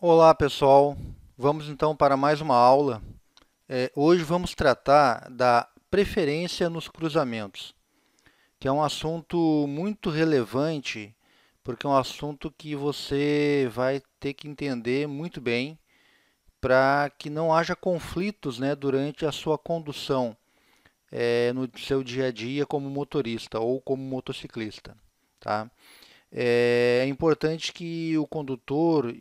Olá pessoal, vamos então para mais uma aula. É, hoje vamos tratar da preferência nos cruzamentos, que é um assunto muito relevante, porque é um assunto que você vai ter que entender muito bem para que não haja conflitos né, durante a sua condução é, no seu dia a dia como motorista ou como motociclista. Tá? É, é importante que o condutor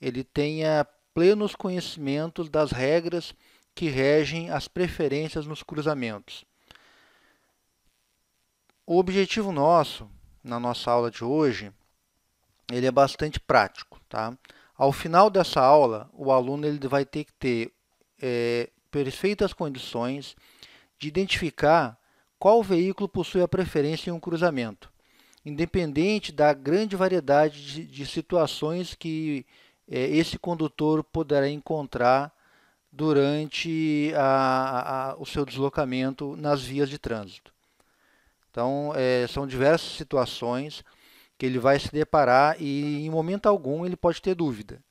ele tenha plenos conhecimentos das regras que regem as preferências nos cruzamentos. O objetivo nosso, na nossa aula de hoje, ele é bastante prático. Tá? Ao final dessa aula, o aluno ele vai ter que ter é, perfeitas condições de identificar qual veículo possui a preferência em um cruzamento, independente da grande variedade de, de situações que é, esse condutor poderá encontrar durante a, a, o seu deslocamento nas vias de trânsito. Então, é, são diversas situações que ele vai se deparar e, em momento algum, ele pode ter dúvida,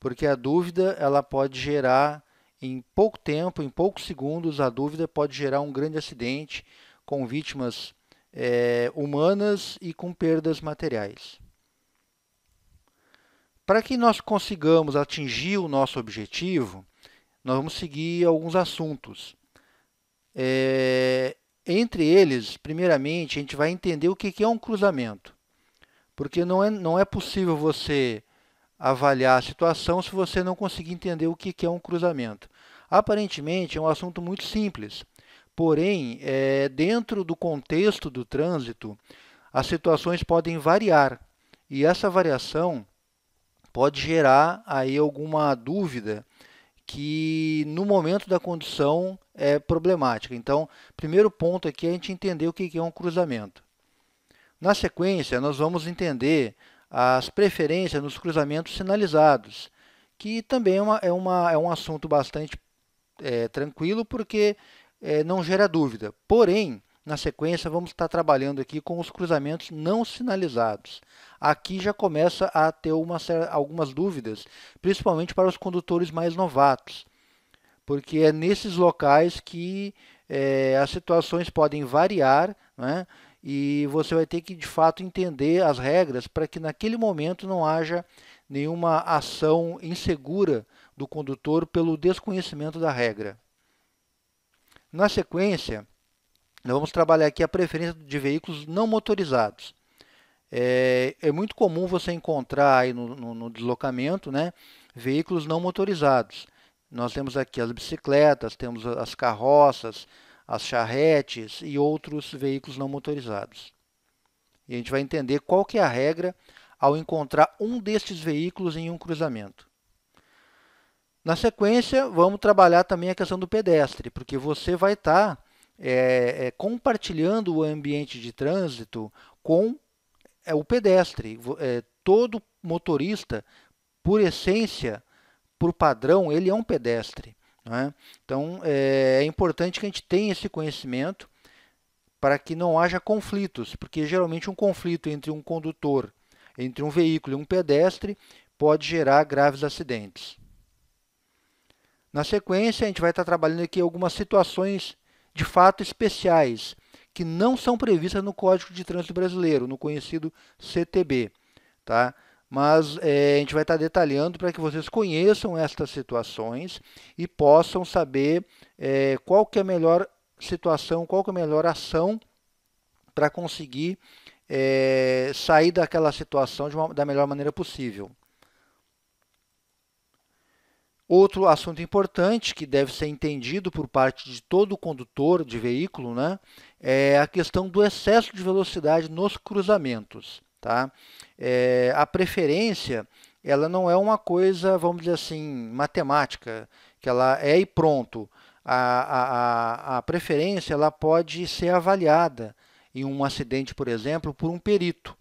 porque a dúvida ela pode gerar, em pouco tempo, em poucos segundos, a dúvida pode gerar um grande acidente com vítimas é, humanas e com perdas materiais. Para que nós consigamos atingir o nosso objetivo, nós vamos seguir alguns assuntos. É, entre eles, primeiramente, a gente vai entender o que é um cruzamento. Porque não é, não é possível você avaliar a situação se você não conseguir entender o que é um cruzamento. Aparentemente, é um assunto muito simples. Porém, é, dentro do contexto do trânsito, as situações podem variar. E essa variação pode gerar aí alguma dúvida que no momento da condução é problemática. Então, primeiro ponto aqui é a gente entender o que é um cruzamento. Na sequência, nós vamos entender as preferências nos cruzamentos sinalizados, que também é, uma, é, uma, é um assunto bastante é, tranquilo, porque é, não gera dúvida. Porém, na sequência, vamos estar trabalhando aqui com os cruzamentos não sinalizados aqui já começa a ter uma, algumas dúvidas, principalmente para os condutores mais novatos, porque é nesses locais que é, as situações podem variar, né? e você vai ter que de fato entender as regras para que naquele momento não haja nenhuma ação insegura do condutor pelo desconhecimento da regra. Na sequência, nós vamos trabalhar aqui a preferência de veículos não motorizados. É, é muito comum você encontrar aí no, no, no deslocamento né, veículos não motorizados. Nós temos aqui as bicicletas, temos as carroças, as charretes e outros veículos não motorizados. E a gente vai entender qual que é a regra ao encontrar um destes veículos em um cruzamento. Na sequência, vamos trabalhar também a questão do pedestre, porque você vai estar tá, é, é, compartilhando o ambiente de trânsito com é o pedestre. É, todo motorista, por essência, por padrão, ele é um pedestre. É? Então, é, é, importante que a gente tenha esse conhecimento para que não haja conflitos, porque geralmente um conflito entre um condutor, entre um veículo e um pedestre pode gerar graves acidentes. Na sequência, a gente vai estar trabalhando aqui algumas situações de fato especiais que não são previstas no Código de Trânsito Brasileiro, no conhecido CTB. Tá? Mas é, a gente vai estar detalhando para que vocês conheçam estas situações e possam saber é, qual que é a melhor situação, qual que é a melhor ação para conseguir é, sair daquela situação uma, da melhor maneira possível. Outro assunto importante que deve ser entendido por parte de todo condutor de veículo né, é a questão do excesso de velocidade nos cruzamentos. Tá? É, a preferência ela não é uma coisa, vamos dizer assim, matemática, que ela é e pronto. A, a, a preferência ela pode ser avaliada em um acidente, por exemplo, por um perito.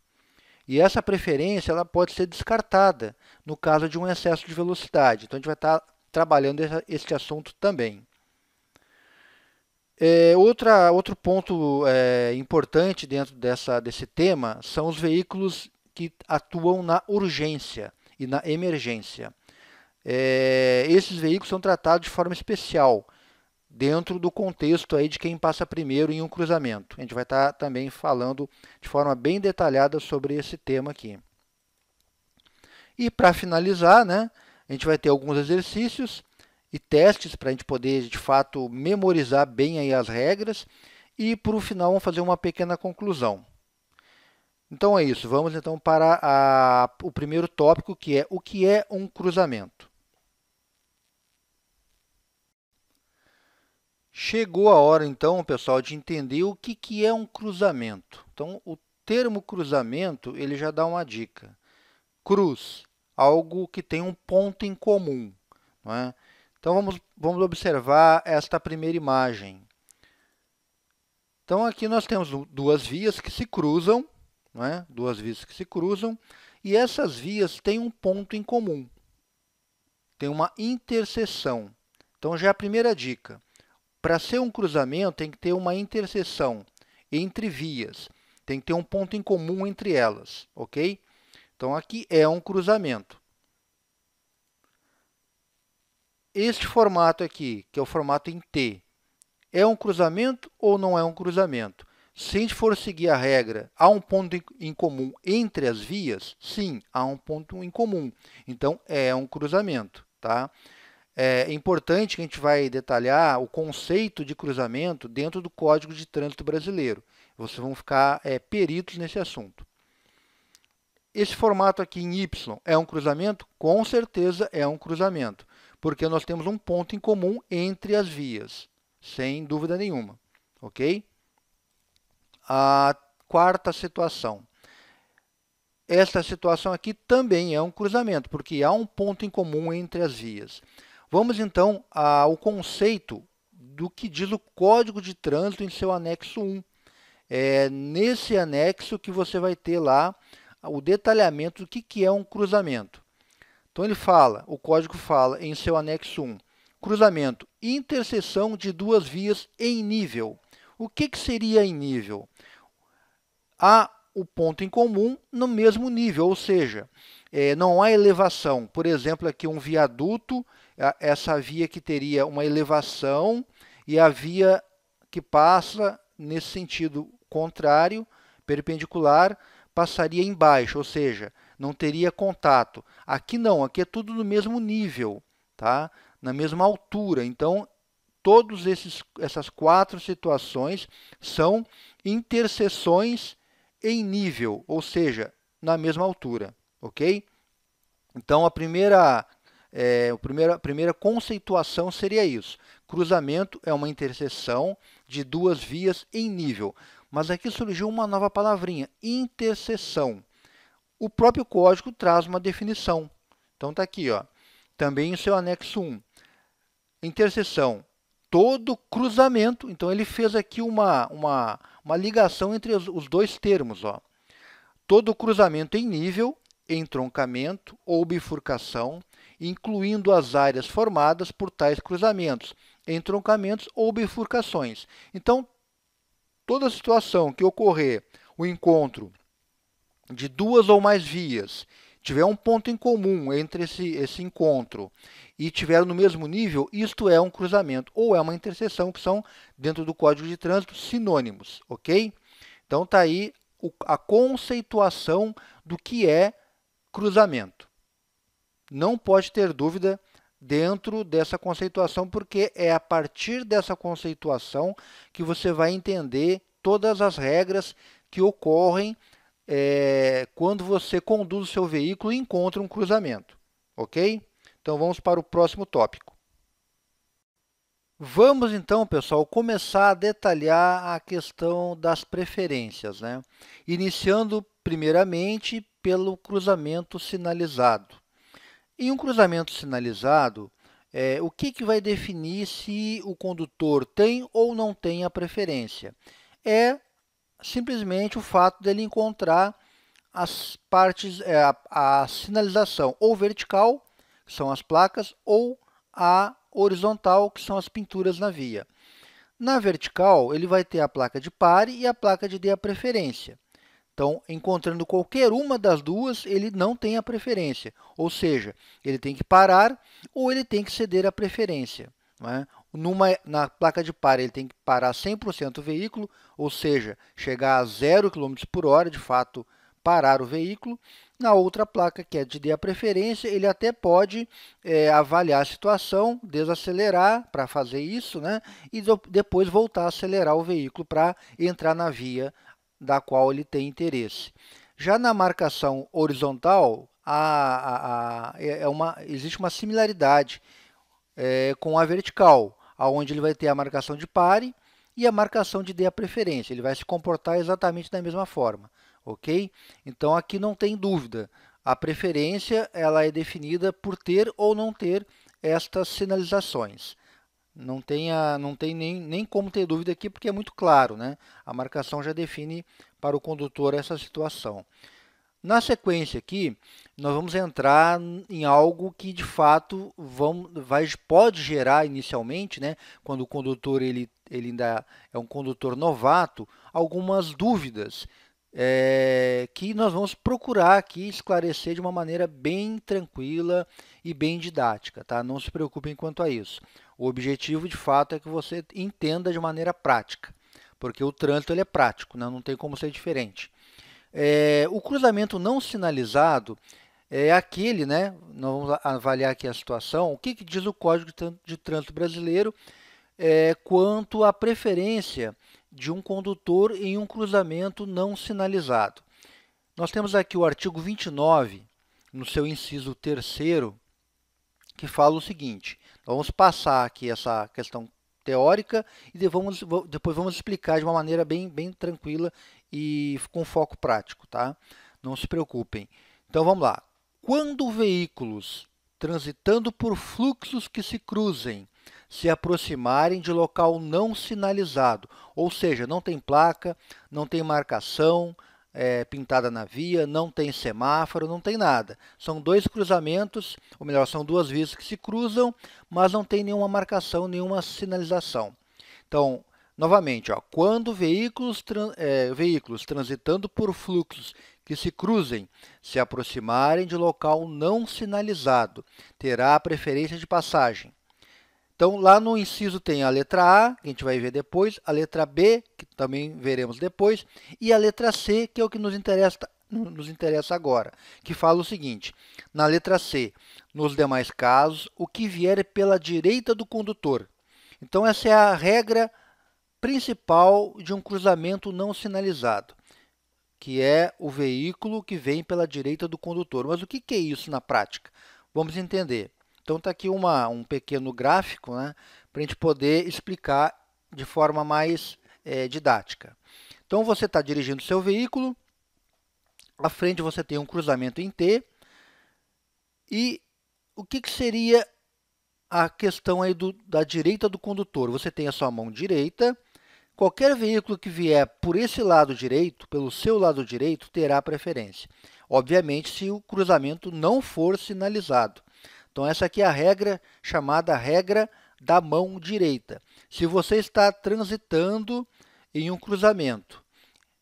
E essa preferência ela pode ser descartada no caso de um excesso de velocidade. Então, a gente vai estar trabalhando esse assunto também. É, outra, outro ponto é, importante dentro dessa, desse tema são os veículos que atuam na urgência e na emergência. É, esses veículos são tratados de forma especial dentro do contexto aí de quem passa primeiro em um cruzamento. A gente vai estar também falando de forma bem detalhada sobre esse tema aqui. E para finalizar, né, a gente vai ter alguns exercícios e testes para a gente poder de fato memorizar bem aí as regras e por final vamos fazer uma pequena conclusão. Então é isso, vamos então para a, o primeiro tópico que é o que é um cruzamento. Chegou a hora então, pessoal, de entender o que, que é um cruzamento. Então o termo cruzamento ele já dá uma dica. Cruz, algo que tem um ponto em comum. Não é? Então vamos, vamos observar esta primeira imagem. Então aqui nós temos duas vias que se cruzam, né? duas vias que se cruzam, e essas vias têm um ponto em comum, tem uma interseção. Então já é a primeira dica. Para ser um cruzamento tem que ter uma interseção entre vias, tem que ter um ponto em comum entre elas, ok? Então aqui é um cruzamento. este formato aqui, que é o formato em T, é um cruzamento ou não é um cruzamento? Se a gente for seguir a regra, há um ponto em comum entre as vias? Sim, há um ponto em comum. Então, é um cruzamento. Tá? É importante que a gente vai detalhar o conceito de cruzamento dentro do Código de Trânsito Brasileiro. Vocês vão ficar é, peritos nesse assunto. Esse formato aqui em Y é um cruzamento? Com certeza é um cruzamento porque nós temos um ponto em comum entre as vias, sem dúvida nenhuma, ok? A quarta situação. Esta situação aqui também é um cruzamento, porque há um ponto em comum entre as vias. Vamos então ao conceito do que diz o Código de Trânsito em seu anexo 1. É nesse anexo que você vai ter lá o detalhamento do que, que é um cruzamento. Então, ele fala, o código fala em seu anexo 1, cruzamento, interseção de duas vias em nível. O que, que seria em nível? Há o ponto em comum no mesmo nível, ou seja, é, não há elevação. Por exemplo, aqui um viaduto, essa via que teria uma elevação e a via que passa nesse sentido contrário, perpendicular, passaria embaixo, ou seja, não teria contato. Aqui não, aqui é tudo no mesmo nível, tá? na mesma altura. Então, todas essas quatro situações são interseções em nível, ou seja, na mesma altura. ok? Então, a primeira, é, a primeira, a primeira conceituação seria isso. Cruzamento é uma interseção de duas vias em nível. Mas aqui surgiu uma nova palavrinha, interseção o próprio código traz uma definição. Então está aqui, ó, também em seu anexo 1. Interseção, todo cruzamento. Então ele fez aqui uma, uma, uma ligação entre os, os dois termos. Ó. Todo cruzamento em nível, entroncamento ou bifurcação, incluindo as áreas formadas por tais cruzamentos, entroncamentos ou bifurcações. Então, toda situação que ocorrer o encontro de duas ou mais vias, tiver um ponto em comum entre esse, esse encontro e tiver no mesmo nível, isto é um cruzamento ou é uma interseção, que são, dentro do Código de Trânsito, sinônimos, ok? Então, está aí a conceituação do que é cruzamento. Não pode ter dúvida dentro dessa conceituação, porque é a partir dessa conceituação que você vai entender todas as regras que ocorrem é, quando você conduz o seu veículo e encontra um cruzamento, ok? Então, vamos para o próximo tópico. Vamos então, pessoal, começar a detalhar a questão das preferências, né? Iniciando primeiramente pelo cruzamento sinalizado. Em um cruzamento sinalizado, é, o que, que vai definir se o condutor tem ou não tem a preferência? É simplesmente o fato dele encontrar as partes, é, a, a, sinalização ou vertical, que são as placas, ou a horizontal, que são as pinturas na via. Na vertical, ele vai ter a placa de pare e a placa de dê a preferência. Então, encontrando qualquer uma das duas, ele não tem a preferência. Ou seja, ele tem que parar ou ele tem que ceder a preferência. É? Numa, na placa de par, ele tem que parar 100% o veículo, ou seja, chegar a 0 km por hora, de fato, parar o veículo. Na outra placa, que é de dê a preferência, ele até pode é, avaliar a situação, desacelerar para fazer isso, né? e depois voltar a acelerar o veículo para entrar na via da qual ele tem interesse. Já na marcação horizontal, a, a, a, é, é uma, existe uma similaridade é, com a vertical onde ele vai ter a marcação de pare e a marcação de dê a preferência. Ele vai se comportar exatamente da mesma forma, ok? Então, aqui não tem dúvida. A preferência ela é definida por ter ou não ter estas sinalizações. Não tem, não tem nem, nem como ter dúvida aqui, porque é muito claro. Né? A marcação já define para o condutor essa situação. Na sequência aqui, nós vamos entrar em algo que de fato vai, pode gerar inicialmente, né, quando o condutor ele, ele ainda é um condutor novato, algumas dúvidas é, que nós vamos procurar aqui esclarecer de uma maneira bem tranquila e bem didática. Tá? Não se preocupem quanto a isso. O objetivo de fato é que você entenda de maneira prática, porque o trânsito ele é prático, né? não tem como ser diferente. É, o cruzamento não sinalizado é aquele, né? Nós vamos avaliar aqui a situação. O que, que diz o Código de Trânsito Brasileiro é, quanto à preferência de um condutor em um cruzamento não sinalizado? Nós temos aqui o artigo 29, no seu inciso 3, que fala o seguinte: vamos passar aqui essa questão teórica e depois vamos explicar de uma maneira bem, bem tranquila e com foco prático, tá? Não se preocupem. Então vamos lá. Quando veículos transitando por fluxos que se cruzem se aproximarem de local não sinalizado, ou seja, não tem placa, não tem marcação é, pintada na via, não tem semáforo, não tem nada. São dois cruzamentos, ou melhor, são duas vias que se cruzam, mas não tem nenhuma marcação, nenhuma sinalização. Então, Novamente, ó, quando veículos, é, veículos transitando por fluxos que se cruzem se aproximarem de local não sinalizado, terá a preferência de passagem. Então, lá no inciso tem a letra A, que a gente vai ver depois, a letra B, que também veremos depois, e a letra C, que é o que nos interessa, nos interessa agora, que fala o seguinte: na letra C, nos demais casos, o que vier é pela direita do condutor. Então, essa é a regra principal de um cruzamento não sinalizado, que é o veículo que vem pela direita do condutor. Mas o que é isso na prática? Vamos entender. Então, está aqui uma, um pequeno gráfico né, para a gente poder explicar de forma mais é, didática. Então, você está dirigindo seu veículo, à frente você tem um cruzamento em T, e o que, que seria a questão aí do, da direita do condutor? Você tem a sua mão direita, Qualquer veículo que vier por esse lado direito, pelo seu lado direito, terá preferência. Obviamente, se o cruzamento não for sinalizado. Então, essa aqui é a regra chamada regra da mão direita. Se você está transitando em um cruzamento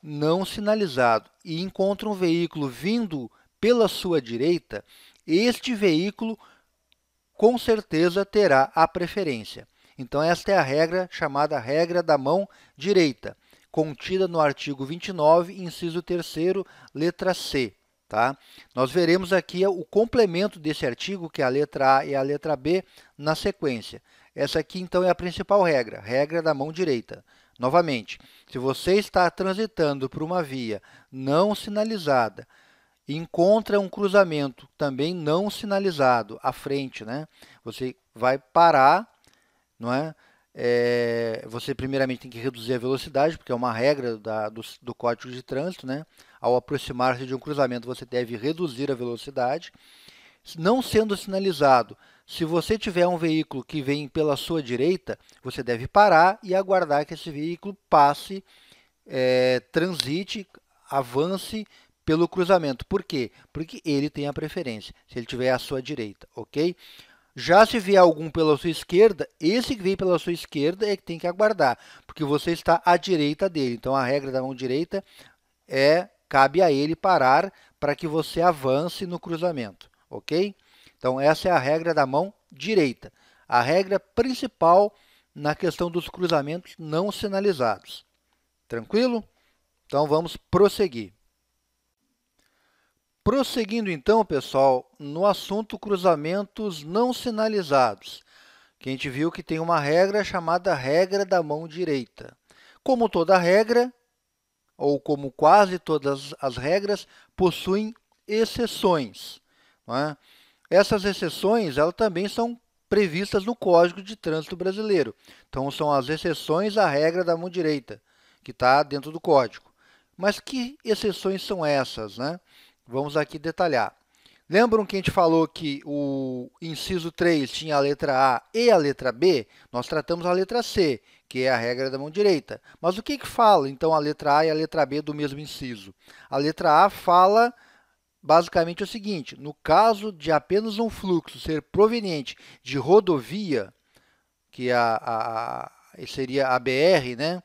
não sinalizado e encontra um veículo vindo pela sua direita, este veículo com certeza terá a preferência. Então, esta é a regra chamada regra da mão direita, contida no artigo 29, inciso 3, letra C. Tá? Nós veremos aqui o complemento desse artigo, que é a letra A e a letra B, na sequência. Essa aqui, então, é a principal regra, regra da mão direita. Novamente, se você está transitando por uma via não sinalizada, encontra um cruzamento também não sinalizado à frente, né? Você vai parar não é? é? você primeiramente tem que reduzir a velocidade, porque é uma regra da, do, do código de trânsito, né? Ao aproximar-se de um cruzamento, você deve reduzir a velocidade, não sendo sinalizado. Se você tiver um veículo que vem pela sua direita, você deve parar e aguardar que esse veículo passe, é, transite, avance pelo cruzamento. Por quê? Porque ele tem a preferência, se ele tiver à sua direita, ok? Já se vier algum pela sua esquerda, esse que vem pela sua esquerda é que tem que aguardar, porque você está à direita dele. Então a regra da mão direita é cabe a ele parar para que você avance no cruzamento, ok? Então essa é a regra da mão direita. A regra principal na questão dos cruzamentos não sinalizados. Tranquilo? Então vamos prosseguir. Prosseguindo então, pessoal, no assunto cruzamentos não sinalizados, que a gente viu que tem uma regra chamada regra da mão direita. Como toda regra, ou como quase todas as regras, possuem exceções. É? Essas exceções elas também são previstas no Código de Trânsito Brasileiro. Então, são as exceções à regra da mão direita, que está dentro do Código. Mas que exceções são essas? Né? Vamos aqui detalhar. Lembram que a gente falou que o inciso 3 tinha a letra A e a letra B? Nós tratamos a letra C, que é a regra da mão direita. Mas o que, que fala, então, a letra A e a letra B do mesmo inciso? A letra A fala basicamente o seguinte: no caso de apenas um fluxo ser proveniente de rodovia, que é a, a, a seria a BR, né?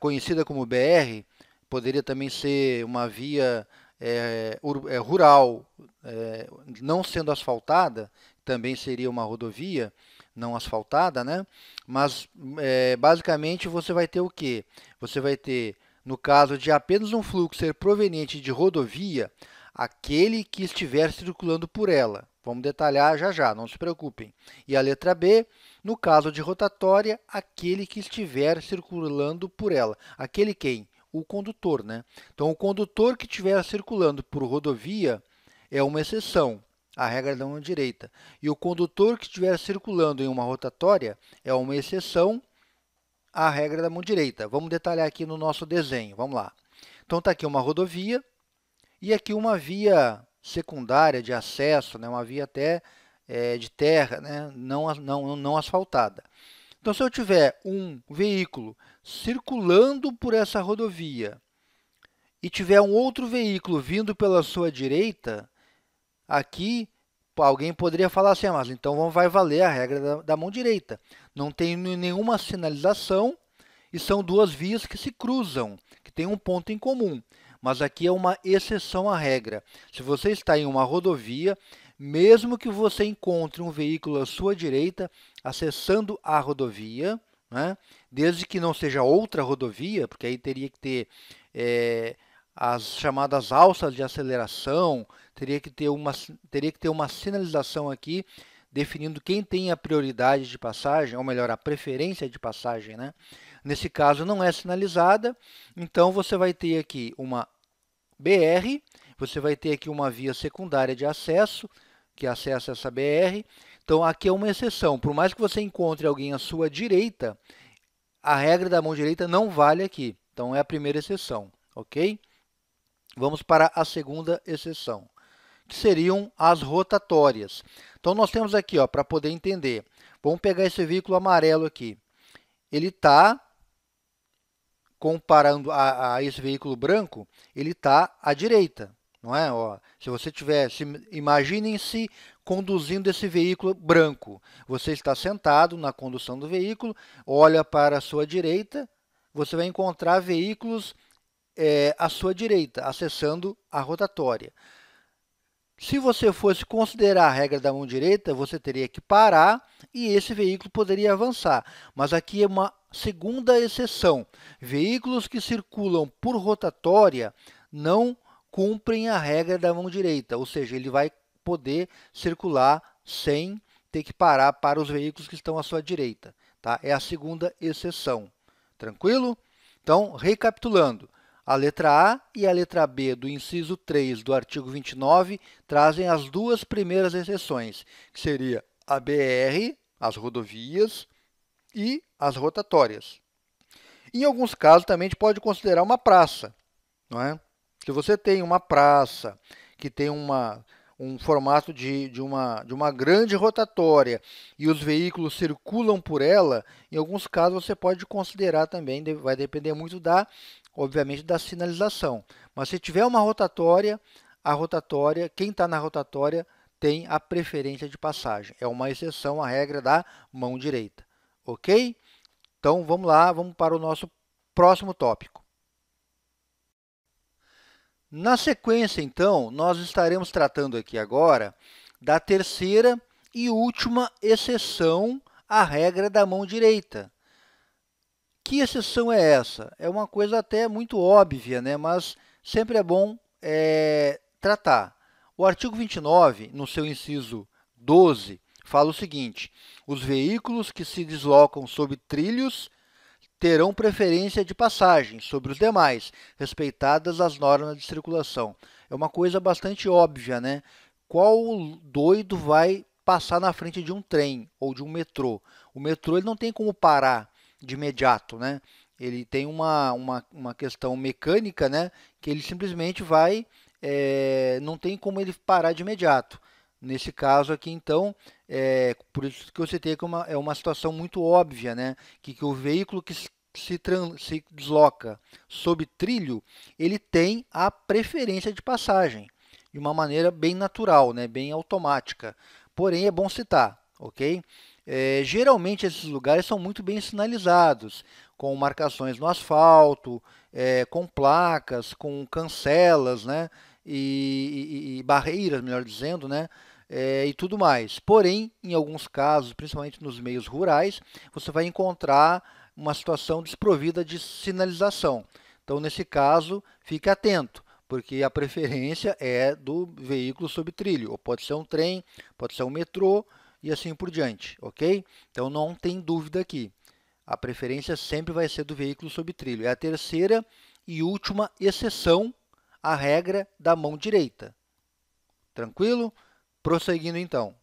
conhecida como BR, poderia também ser uma via é, é, rural é, não sendo asfaltada, também seria uma rodovia não asfaltada, né? Mas é, basicamente você vai ter o que? Você vai ter, no caso de apenas um fluxo ser proveniente de rodovia, aquele que estiver circulando por ela. Vamos detalhar já já, não se preocupem. E a letra B, no caso de rotatória, aquele que estiver circulando por ela. Aquele quem? o condutor. Né? Então, o condutor que estiver circulando por rodovia é uma exceção, à regra da mão direita. E o condutor que estiver circulando em uma rotatória é uma exceção à regra da mão direita. Vamos detalhar aqui no nosso desenho. Vamos lá. Então, está aqui uma rodovia e aqui uma via secundária de acesso, né? uma via até é, de terra, né? não, não, não asfaltada. Então, se eu tiver um veículo circulando por essa rodovia e tiver um outro veículo vindo pela sua direita, aqui alguém poderia falar assim, ah, mas então vai valer a regra da, da mão direita. Não tem nenhuma sinalização e são duas vias que se cruzam, que têm um ponto em comum. Mas aqui é uma exceção à regra. Se você está em uma rodovia mesmo que você encontre um veículo à sua direita acessando a rodovia, né, desde que não seja outra rodovia, porque aí teria que ter é, as chamadas alças de aceleração, teria que, ter uma, teria que ter uma sinalização aqui definindo quem tem a prioridade de passagem, ou melhor, a preferência de passagem. Né? Nesse caso, não é sinalizada, então você vai ter aqui uma BR, você vai ter aqui uma via secundária de acesso, que acessa essa BR. Então, aqui é uma exceção. Por mais que você encontre alguém à sua direita, a regra da mão direita não vale aqui. Então, é a primeira exceção, ok? Vamos para a segunda exceção, que seriam as rotatórias. Então, nós temos aqui, para poder entender, vamos pegar esse veículo amarelo aqui. Ele está, comparando a, a esse veículo branco, ele está à direita não é? Ó, se você tivesse, imaginem-se conduzindo esse veículo branco. Você está sentado na condução do veículo, olha para a sua direita, você vai encontrar veículos é, à sua direita, acessando a rotatória. Se você fosse considerar a regra da mão direita, você teria que parar e esse veículo poderia avançar. Mas aqui é uma segunda exceção. Veículos que circulam por rotatória não cumprem a regra da mão direita, ou seja, ele vai poder circular sem ter que parar para os veículos que estão à sua direita. Tá? É a segunda exceção. Tranquilo? Então, recapitulando, a letra A e a letra B do inciso 3 do artigo 29 trazem as duas primeiras exceções, que seria a BR, as rodovias, e as rotatórias. Em alguns casos, também a gente pode considerar uma praça. Não é? Se você tem uma praça que tem uma, um formato de, de, uma, de uma grande rotatória e os veículos circulam por ela, em alguns casos você pode considerar também, vai depender muito da, obviamente, da sinalização. Mas se tiver uma rotatória, a rotatória, quem está na rotatória tem a preferência de passagem. É uma exceção à regra da mão direita. Ok? Então vamos lá, vamos para o nosso próximo tópico. Na sequência, então, nós estaremos tratando aqui agora da terceira e última exceção à regra da mão direita. Que exceção é essa? É uma coisa até muito óbvia, né? mas sempre é bom é, tratar. O artigo 29, no seu inciso 12, fala o seguinte: os veículos que se deslocam sobre trilhos terão preferência de passagem sobre os demais, respeitadas as normas de circulação. É uma coisa bastante óbvia, né? Qual doido vai passar na frente de um trem ou de um metrô? O metrô ele não tem como parar de imediato, né? Ele tem uma, uma, uma questão mecânica, né? Que ele simplesmente vai. É, não tem como ele parar de imediato. Nesse caso aqui, então, é, por isso que eu citei que é uma, é uma situação muito óbvia, né? Que, que o veículo que se, trans, se desloca sob trilho, ele tem a preferência de passagem, de uma maneira bem natural, né? bem automática. Porém, é bom citar, ok? É, geralmente esses lugares são muito bem sinalizados, com marcações no asfalto, é, com placas, com cancelas, né? E, e, e barreiras, melhor dizendo, né? é, e tudo mais. Porém, em alguns casos, principalmente nos meios rurais, você vai encontrar uma situação desprovida de sinalização. Então, nesse caso, fique atento, porque a preferência é do veículo sob trilho, ou pode ser um trem, pode ser um metrô e assim por diante, ok? Então, não tem dúvida aqui. A preferência sempre vai ser do veículo sob trilho. É a terceira e última exceção à regra da mão direita. Tranquilo? Prosseguindo então.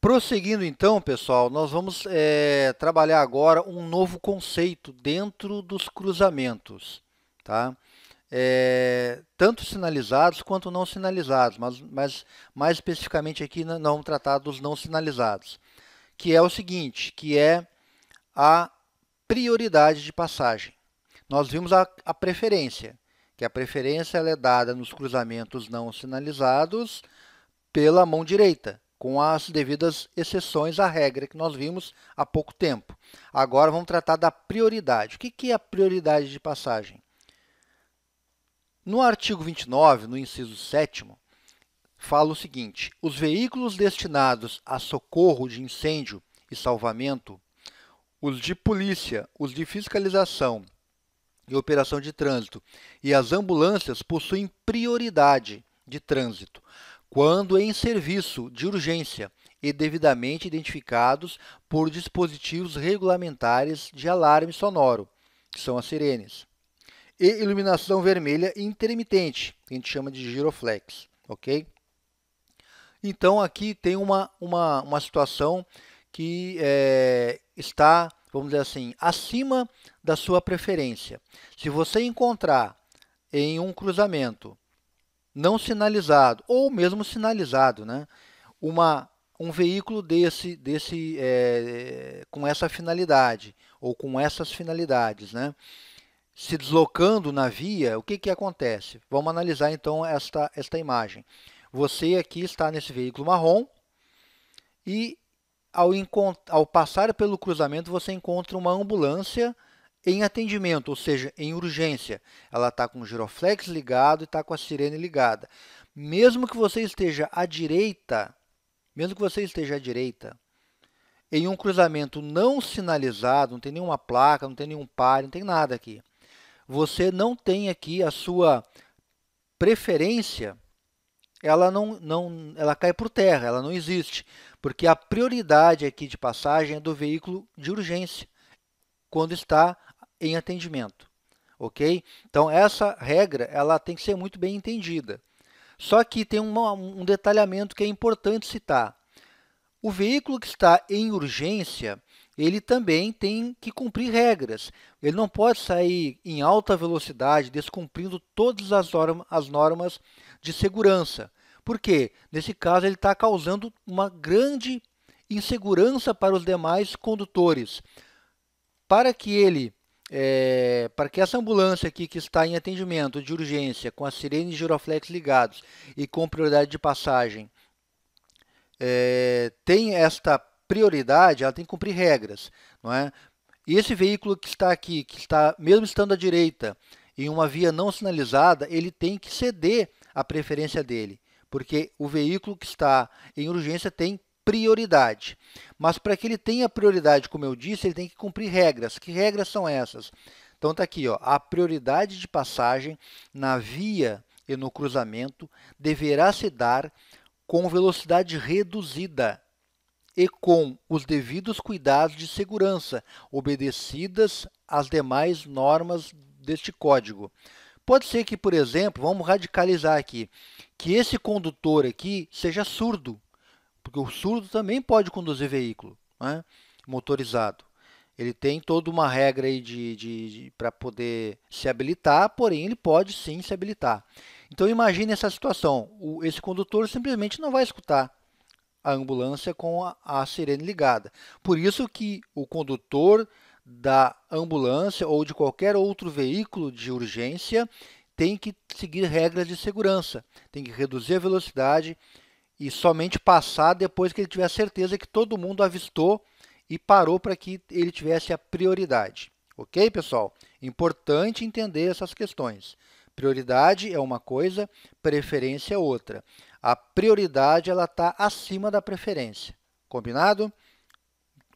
Prosseguindo então, pessoal, nós vamos é, trabalhar agora um novo conceito dentro dos cruzamentos, tá? É, tanto sinalizados quanto não sinalizados, mas, mas mais especificamente aqui não, não tratar dos não sinalizados, que é o seguinte, que é a prioridade de passagem. Nós vimos a, a preferência que a preferência é dada nos cruzamentos não sinalizados pela mão direita, com as devidas exceções à regra que nós vimos há pouco tempo. Agora vamos tratar da prioridade. O que é a prioridade de passagem? No artigo 29, no inciso 7, fala o seguinte: os veículos destinados a socorro de incêndio e salvamento, os de polícia, os de fiscalização em operação de trânsito e as ambulâncias possuem prioridade de trânsito quando em serviço de urgência e devidamente identificados por dispositivos regulamentares de alarme sonoro, que são as sirenes, e iluminação vermelha intermitente, que a gente chama de giroflex, ok? Então, aqui tem uma, uma, uma situação que é, está vamos dizer assim, acima da sua preferência. Se você encontrar em um cruzamento não sinalizado, ou mesmo sinalizado, né, uma, um veículo desse, desse é, com essa finalidade, ou com essas finalidades, né, se deslocando na via, o que, que acontece? Vamos analisar então esta, esta imagem. Você aqui está nesse veículo marrom e ao, ao passar pelo cruzamento, você encontra uma ambulância em atendimento, ou seja, em urgência. Ela está com o giroflex ligado e está com a sirene ligada. Mesmo que você esteja à direita, mesmo que você esteja à direita, em um cruzamento não sinalizado, não tem nenhuma placa, não tem nenhum par, não tem nada aqui. Você não tem aqui a sua preferência ela não, não ela cai por terra, ela não existe, porque a prioridade aqui de passagem é do veículo de urgência quando está em atendimento, ok? Então essa regra ela tem que ser muito bem entendida. Só que tem uma, um detalhamento que é importante citar. O veículo que está em urgência, ele também tem que cumprir regras. Ele não pode sair em alta velocidade, descumprindo todas as, normas as normas de segurança. porque Nesse caso, ele está causando uma grande insegurança para os demais condutores. Para que ele, é, para que essa ambulância aqui que está em atendimento de urgência, com a sirene e giroflex ligados e com prioridade de passagem, é, tem esta prioridade, ela tem que cumprir regras, não é? E esse veículo que está aqui, que está mesmo estando à direita em uma via não sinalizada, ele tem que ceder a preferência dele, porque o veículo que está em urgência tem prioridade. Mas para que ele tenha prioridade, como eu disse, ele tem que cumprir regras. Que regras são essas? Então está aqui, ó, a prioridade de passagem na via e no cruzamento deverá se dar com velocidade reduzida e com os devidos cuidados de segurança, obedecidas às demais normas deste código. Pode ser que, por exemplo, vamos radicalizar aqui, que esse condutor aqui seja surdo, porque o surdo também pode conduzir veículo né, motorizado. Ele tem toda uma regra aí de, de, de para poder se habilitar, porém ele pode sim se habilitar. Então imagine essa situação: o, esse condutor simplesmente não vai escutar a ambulância com a, a sirene ligada. Por isso que o condutor da ambulância ou de qualquer outro veículo de urgência tem que seguir regras de segurança, tem que reduzir a velocidade e somente passar depois que ele tiver certeza que todo mundo avistou e parou para que ele tivesse a prioridade. Ok, pessoal? Importante entender essas questões. Prioridade é uma coisa, preferência é outra. A prioridade ela está acima da preferência. Combinado?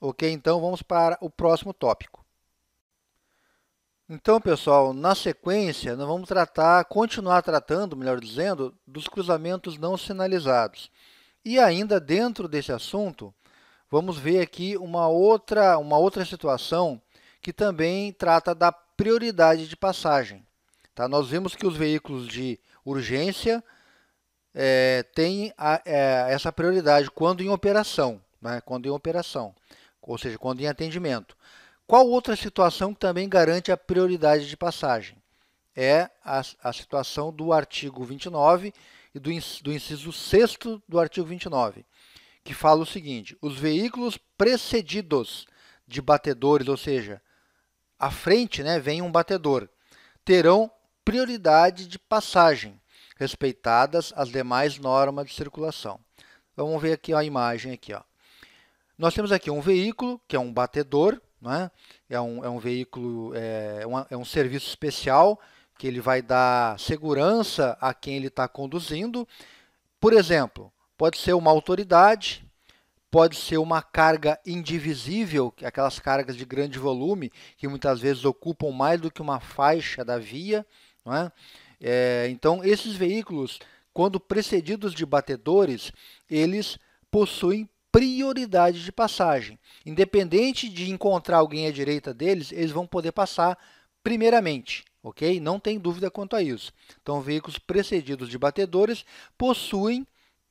Ok? Então, vamos para o próximo tópico. Então, pessoal, na sequência, nós vamos tratar, continuar tratando, melhor dizendo, dos cruzamentos não sinalizados. E ainda dentro desse assunto, vamos ver aqui uma outra, uma outra situação que também trata da prioridade de passagem. Tá? Nós vimos que os veículos de urgência é, têm a, é, essa prioridade quando em operação. Né? Quando em operação ou seja, quando em atendimento. Qual outra situação que também garante a prioridade de passagem? É a, a situação do artigo 29 e do, do inciso 6 do artigo 29, que fala o seguinte: os veículos precedidos de batedores, ou seja, à frente né, vem um batedor, terão prioridade de passagem, respeitadas as demais normas de circulação. Então, vamos ver aqui ó, a imagem aqui, ó. Nós temos aqui um veículo, que é um batedor, né? é, um, é um veículo, é, é, uma, é um serviço especial, que ele vai dar segurança a quem ele está conduzindo. Por exemplo, pode ser uma autoridade, pode ser uma carga indivisível, é aquelas cargas de grande volume que muitas vezes ocupam mais do que uma faixa da via. É? É, então, esses veículos, quando precedidos de batedores, eles possuem prioridade de passagem. Independente de encontrar alguém à direita deles, eles vão poder passar primeiramente, ok? Não tem dúvida quanto a isso. Então, veículos precedidos de batedores possuem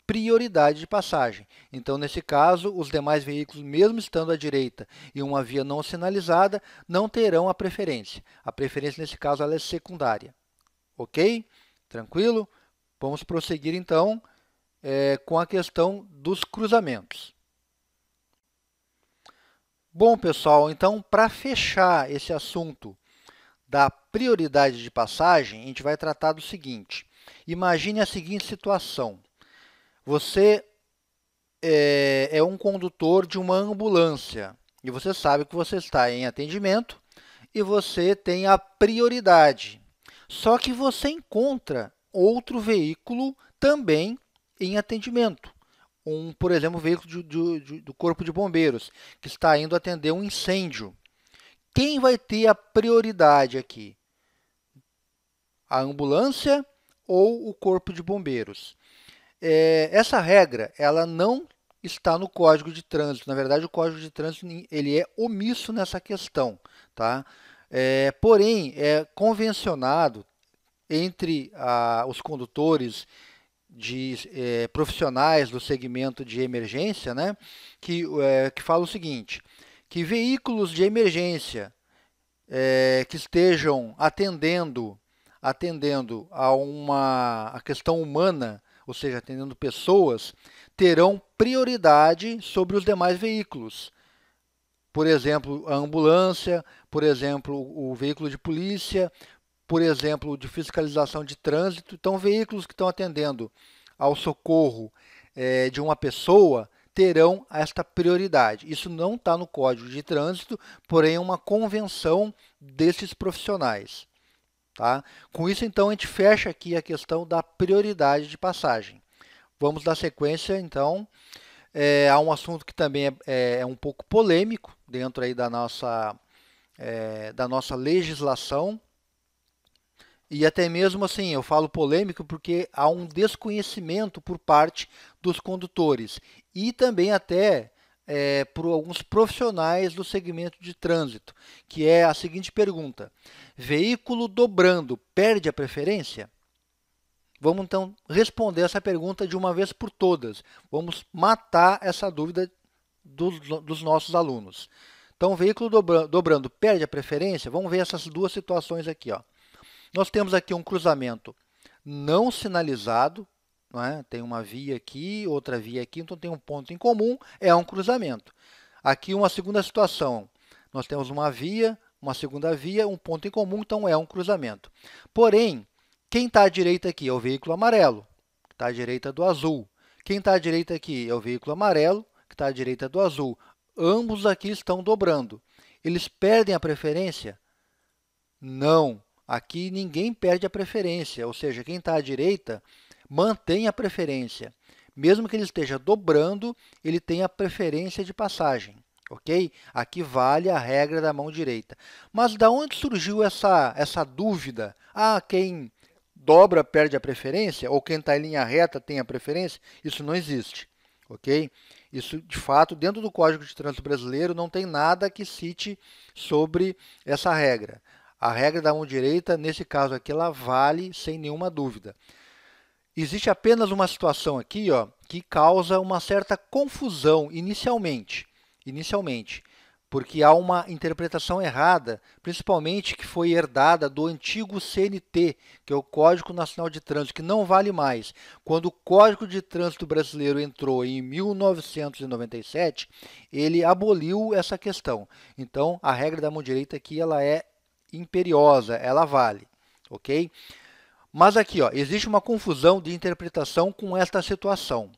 prioridade de passagem. Então, nesse caso, os demais veículos, mesmo estando à direita e uma via não sinalizada, não terão a preferência. A preferência, nesse caso, ela é secundária. Ok? Tranquilo? Vamos prosseguir, então, é, com a questão dos cruzamentos. Bom, pessoal, então para fechar esse assunto da prioridade de passagem, a gente vai tratar do seguinte. Imagine a seguinte situação. Você é, é, um condutor de uma ambulância e você sabe que você está em atendimento e você tem a prioridade. Só que você encontra outro veículo também em atendimento um, por exemplo, um veículo de, de, de, do Corpo de Bombeiros, que está indo atender um incêndio. Quem vai ter a prioridade aqui? A ambulância ou o Corpo de Bombeiros? É, essa regra ela não está no Código de Trânsito. Na verdade, o Código de Trânsito ele é omisso nessa questão. Tá? É, porém, é convencionado entre a, os condutores de é, profissionais do segmento de emergência, né, que, é, que fala o seguinte, que veículos de emergência é, que estejam atendendo atendendo a uma a questão humana, ou seja, atendendo pessoas, terão prioridade sobre os demais veículos. Por exemplo, a ambulância, por exemplo, o veículo de polícia, por exemplo, de fiscalização de trânsito. Então, veículos que estão atendendo ao socorro é, de uma pessoa terão esta prioridade. Isso não está no Código de Trânsito, porém é uma convenção desses profissionais. Tá? Com isso, então, a gente fecha aqui a questão da prioridade de passagem. Vamos dar sequência, então, é, eh, a um assunto que também é, é, é um pouco polêmico dentro aí da nossa, eh, da nossa legislação, e até mesmo assim, eu falo polêmico porque há um desconhecimento por parte dos condutores e também até é, por alguns profissionais do segmento de trânsito, que é a seguinte pergunta: veículo dobrando perde a preferência? Vamos então responder essa pergunta de uma vez por todas. Vamos matar essa dúvida dos, dos nossos alunos. Então, veículo dobrando perde a preferência? Vamos ver essas duas situações aqui, ó. Nós temos aqui um cruzamento não sinalizado, não é? tem uma via aqui, outra via aqui, então tem um ponto em comum, é um cruzamento. Aqui uma segunda situação, nós temos uma via, uma segunda via, um ponto em comum, então é um cruzamento. Porém, quem está à direita aqui é o veículo amarelo, que está à direita do azul. Quem está à direita aqui é o veículo amarelo, que está à direita do azul. Ambos aqui estão dobrando. Eles perdem a preferência? Não. Aqui ninguém perde a preferência, ou seja, quem está à direita mantém a preferência. Mesmo que ele esteja dobrando, ele tem a preferência de passagem. Ok? Aqui vale a regra da mão direita. Mas da onde surgiu essa, essa dúvida? Ah, quem dobra perde a preferência? Ou quem está em linha reta tem a preferência? Isso não existe. Ok? Isso, de fato, dentro do Código de Trânsito Brasileiro, não tem nada que cite sobre essa regra. A regra da mão direita, nesse caso aqui, ela vale sem nenhuma dúvida. Existe apenas uma situação aqui ó, que causa uma certa confusão inicialmente, inicialmente, porque há uma interpretação errada, principalmente que foi herdada do antigo CNT, que é o Código Nacional de Trânsito, que não vale mais. Quando o Código de Trânsito Brasileiro entrou em 1997, ele aboliu essa questão. Então, a regra da mão direita aqui ela é imperiosa, ela vale, ok? Mas aqui, ó, existe uma confusão de interpretação com esta situação.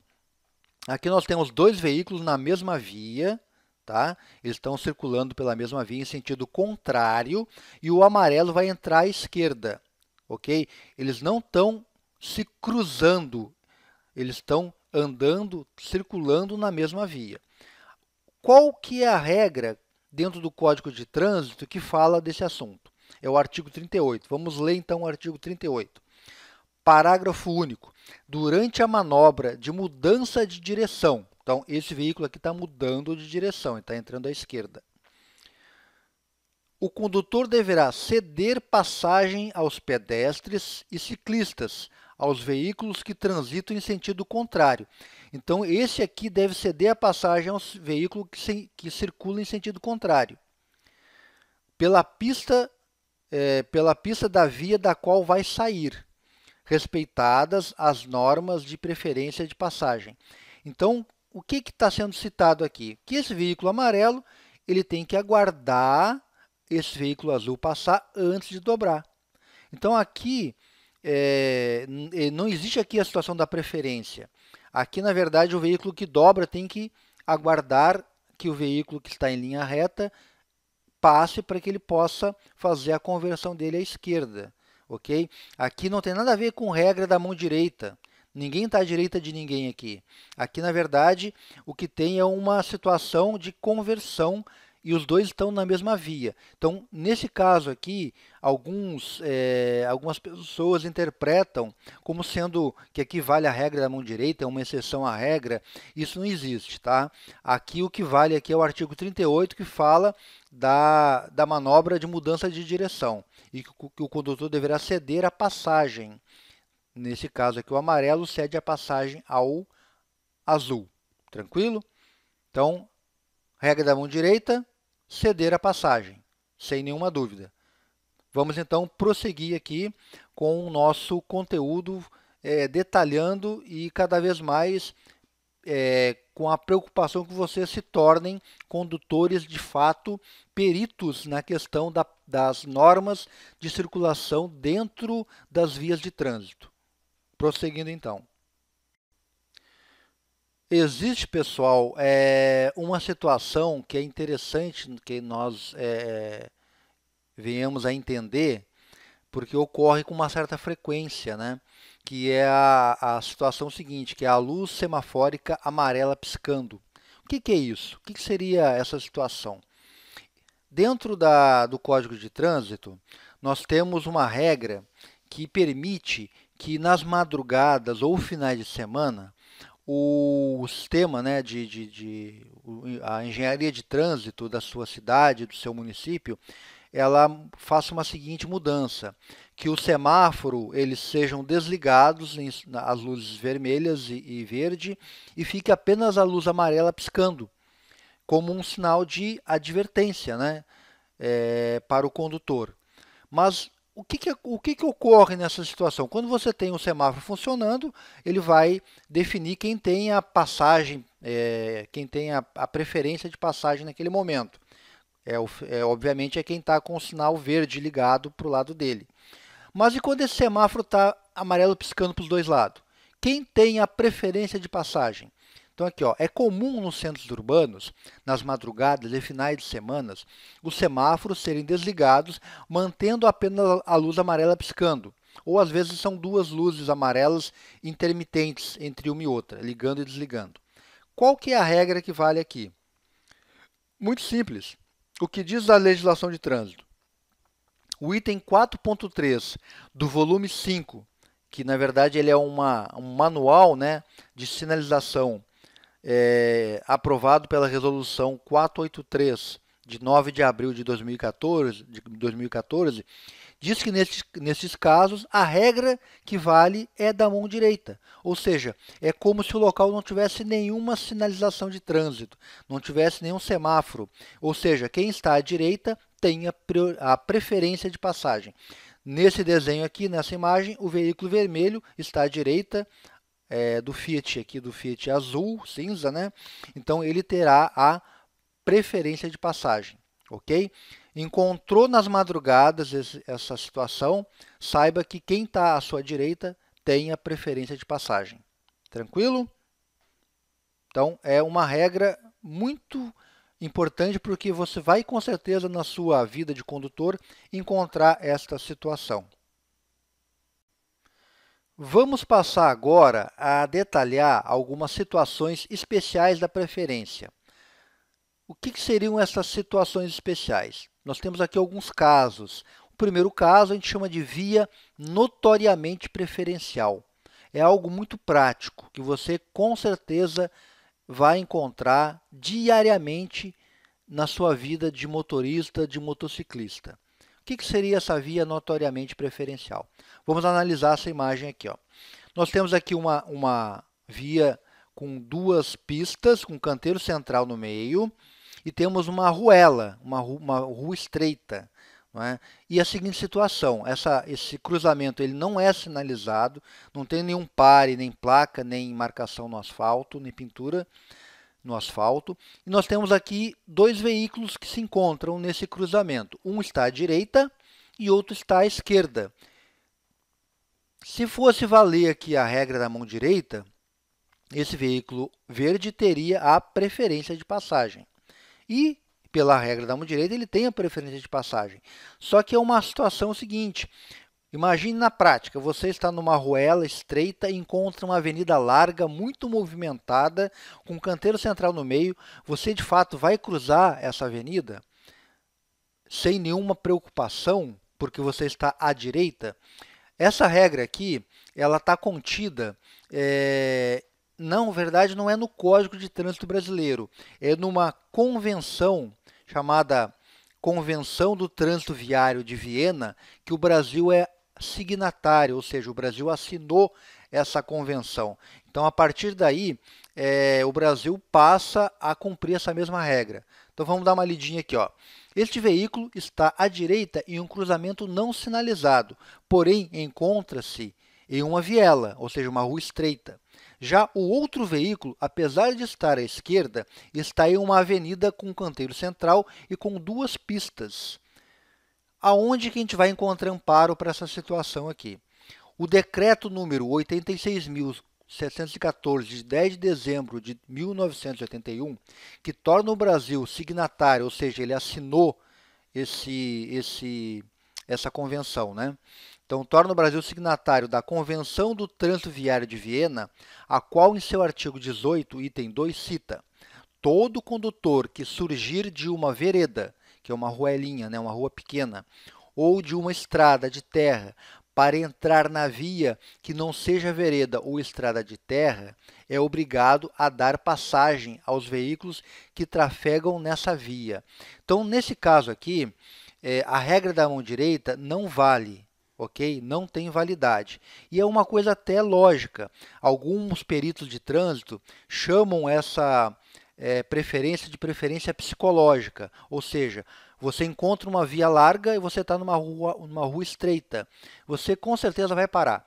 Aqui nós temos dois veículos na mesma via, tá? Eles estão circulando pela mesma via em sentido contrário e o amarelo vai entrar à esquerda, ok? Eles não estão se cruzando, eles estão andando, circulando na mesma via. Qual que é a regra dentro do Código de Trânsito que fala desse assunto. É o artigo 38. Vamos ler então o artigo 38. Parágrafo único. Durante a manobra de mudança de direção, então esse veículo aqui está mudando de direção, está entrando à esquerda. O condutor deverá ceder passagem aos pedestres e ciclistas aos veículos que transitam em sentido contrário. Então, esse aqui deve ceder a passagem aos veículos que, que circulam em sentido contrário, pela pista, é, pela pista da via da qual vai sair, respeitadas as normas de preferência de passagem. Então, o que está sendo citado aqui? Que esse veículo amarelo ele tem que aguardar esse veículo azul passar antes de dobrar. Então, aqui, é, é, não existe aqui a situação da preferência. Aqui, na verdade, o veículo que dobra tem que aguardar que o veículo que está em linha reta passe para que ele possa fazer a conversão dele à esquerda. ok? Aqui não tem nada a ver com regra da mão direita. Ninguém está à direita de ninguém aqui. Aqui, na verdade, o que tem é uma situação de conversão e os dois estão na mesma via. Então, nesse caso aqui, alguns, é, algumas pessoas interpretam como sendo que aqui vale a regra da mão direita, é uma exceção à regra. Isso não existe, tá? Aqui o que vale aqui é o artigo 38 que fala da, da manobra de mudança de direção e que, que o condutor deverá ceder a passagem. Nesse caso aqui, o amarelo cede a passagem ao azul. Tranquilo? Então, regra da mão direita, ceder a passagem, sem nenhuma dúvida. Vamos então prosseguir aqui com o nosso conteúdo é, detalhando e cada vez mais é, com a preocupação que vocês se tornem condutores de fato peritos na questão da, das normas de circulação dentro das vias de trânsito. Prosseguindo então. Existe, pessoal, é, uma situação que é interessante que nós é, venhamos a entender, porque ocorre com uma certa frequência, né? que é a, a situação seguinte, que é a luz semafórica amarela piscando. O que, que é isso? O que, que seria essa situação? Dentro da, do Código de Trânsito, nós temos uma regra que permite que nas madrugadas ou finais de semana o sistema né, de, de, de, a engenharia de trânsito da sua cidade, do seu município, ela faça uma seguinte mudança, que o semáforo eles sejam desligados em, as luzes vermelhas e, e verde e fique apenas a luz amarela piscando, como um sinal de advertência né, é, para o condutor. Mas o que, que, o que, que ocorre nessa situação? Quando você tem um semáforo funcionando, ele vai definir quem tem a passagem, é, quem tem a, a, preferência de passagem naquele momento. É, é obviamente é quem está com o sinal verde ligado para o lado dele. Mas e quando esse semáforo está amarelo piscando para os dois lados? Quem tem a preferência de passagem? Então aqui, ó, é comum nos centros urbanos, nas madrugadas e finais de semanas, os semáforos serem desligados, mantendo apenas a luz amarela piscando. Ou às vezes são duas luzes amarelas intermitentes entre uma e outra, ligando e desligando. Qual que é a regra que vale aqui? Muito simples. O que diz a legislação de trânsito? O item 4.3 do volume 5, que na verdade ele é uma, um manual né, de sinalização é, aprovado pela Resolução 483 de 9 de abril de 2014, de 2014 diz que nesses, nesses casos a regra que vale é da mão direita, ou seja, é como se o local não tivesse nenhuma sinalização de trânsito, não tivesse nenhum semáforo, ou seja, quem está à direita tem a, a preferência de passagem. Nesse desenho aqui, nessa imagem, o veículo vermelho está à direita, é, do Fiat aqui, do Fiat azul, cinza, né? Então ele terá a preferência de passagem, ok? Encontrou nas madrugadas esse, essa situação, saiba que quem está à sua direita tem a preferência de passagem. Tranquilo? Então é uma regra muito importante porque você vai com certeza na sua vida de condutor encontrar esta situação. Vamos passar agora a detalhar algumas situações especiais da preferência. O que seriam essas situações especiais? Nós temos aqui alguns casos. O primeiro caso a gente chama de via notoriamente preferencial. É algo muito prático que você com certeza vai encontrar diariamente na sua vida de motorista, de motociclista que, que seria essa via notoriamente preferencial? Vamos analisar essa imagem aqui. Ó. Nós temos aqui uma, uma via com duas pistas, com canteiro central no meio, e temos uma ruela, uma, rua, uma rua estreita. É? E a seguinte situação, essa, esse cruzamento ele não é sinalizado, não tem nenhum pare, nem placa, nem marcação no asfalto, nem pintura, no asfalto. E nós temos aqui dois veículos que se encontram nesse cruzamento. Um está à direita e outro está à esquerda. Se fosse valer aqui a regra da mão direita, esse veículo verde teria a preferência de passagem. E, pela regra da mão direita, ele tem a preferência de passagem. Só que é uma situação seguinte: Imagine na prática, você está numa ruela estreita e encontra uma avenida larga, muito movimentada, com um canteiro central no meio. Você de fato vai cruzar essa avenida sem nenhuma preocupação, porque você está à direita? Essa regra aqui, ela está contida é, eh, não, na verdade, não é no Código de Trânsito Brasileiro, é numa convenção chamada Convenção do Trânsito Viário de Viena, que o Brasil é signatário, ou seja, o Brasil assinou essa convenção. Então, a partir daí, é, o Brasil passa a cumprir essa mesma regra. Então, vamos dar uma lidinha aqui. Ó. Este veículo está à direita em um cruzamento não sinalizado, porém encontra-se em uma viela, ou seja, uma rua estreita. Já o outro veículo, apesar de estar à esquerda, está em uma avenida com canteiro central e com duas pistas aonde que a gente vai encontrar amparo para essa situação aqui? O decreto número 86.714, de 10 de dezembro de 1981, que torna o Brasil signatário, ou seja, ele assinou esse, esse, essa convenção, né? Então, torna o Brasil signatário da Convenção do Trânsito Viário de Viena, a qual, em seu artigo 18, item 2, cita: Todo condutor que surgir de uma vereda que é uma ruelinha, né, uma rua pequena, ou de uma estrada de terra, para entrar na via que não seja vereda ou estrada de terra, é obrigado a dar passagem aos veículos que trafegam nessa via. Então, nesse caso aqui, é, a regra da mão direita não vale, ok? Não tem validade. E é uma coisa até lógica. Alguns peritos de trânsito chamam essa é, preferência de preferência psicológica, ou seja, você encontra uma via larga e você está numa rua, numa rua estreita, você com certeza vai parar,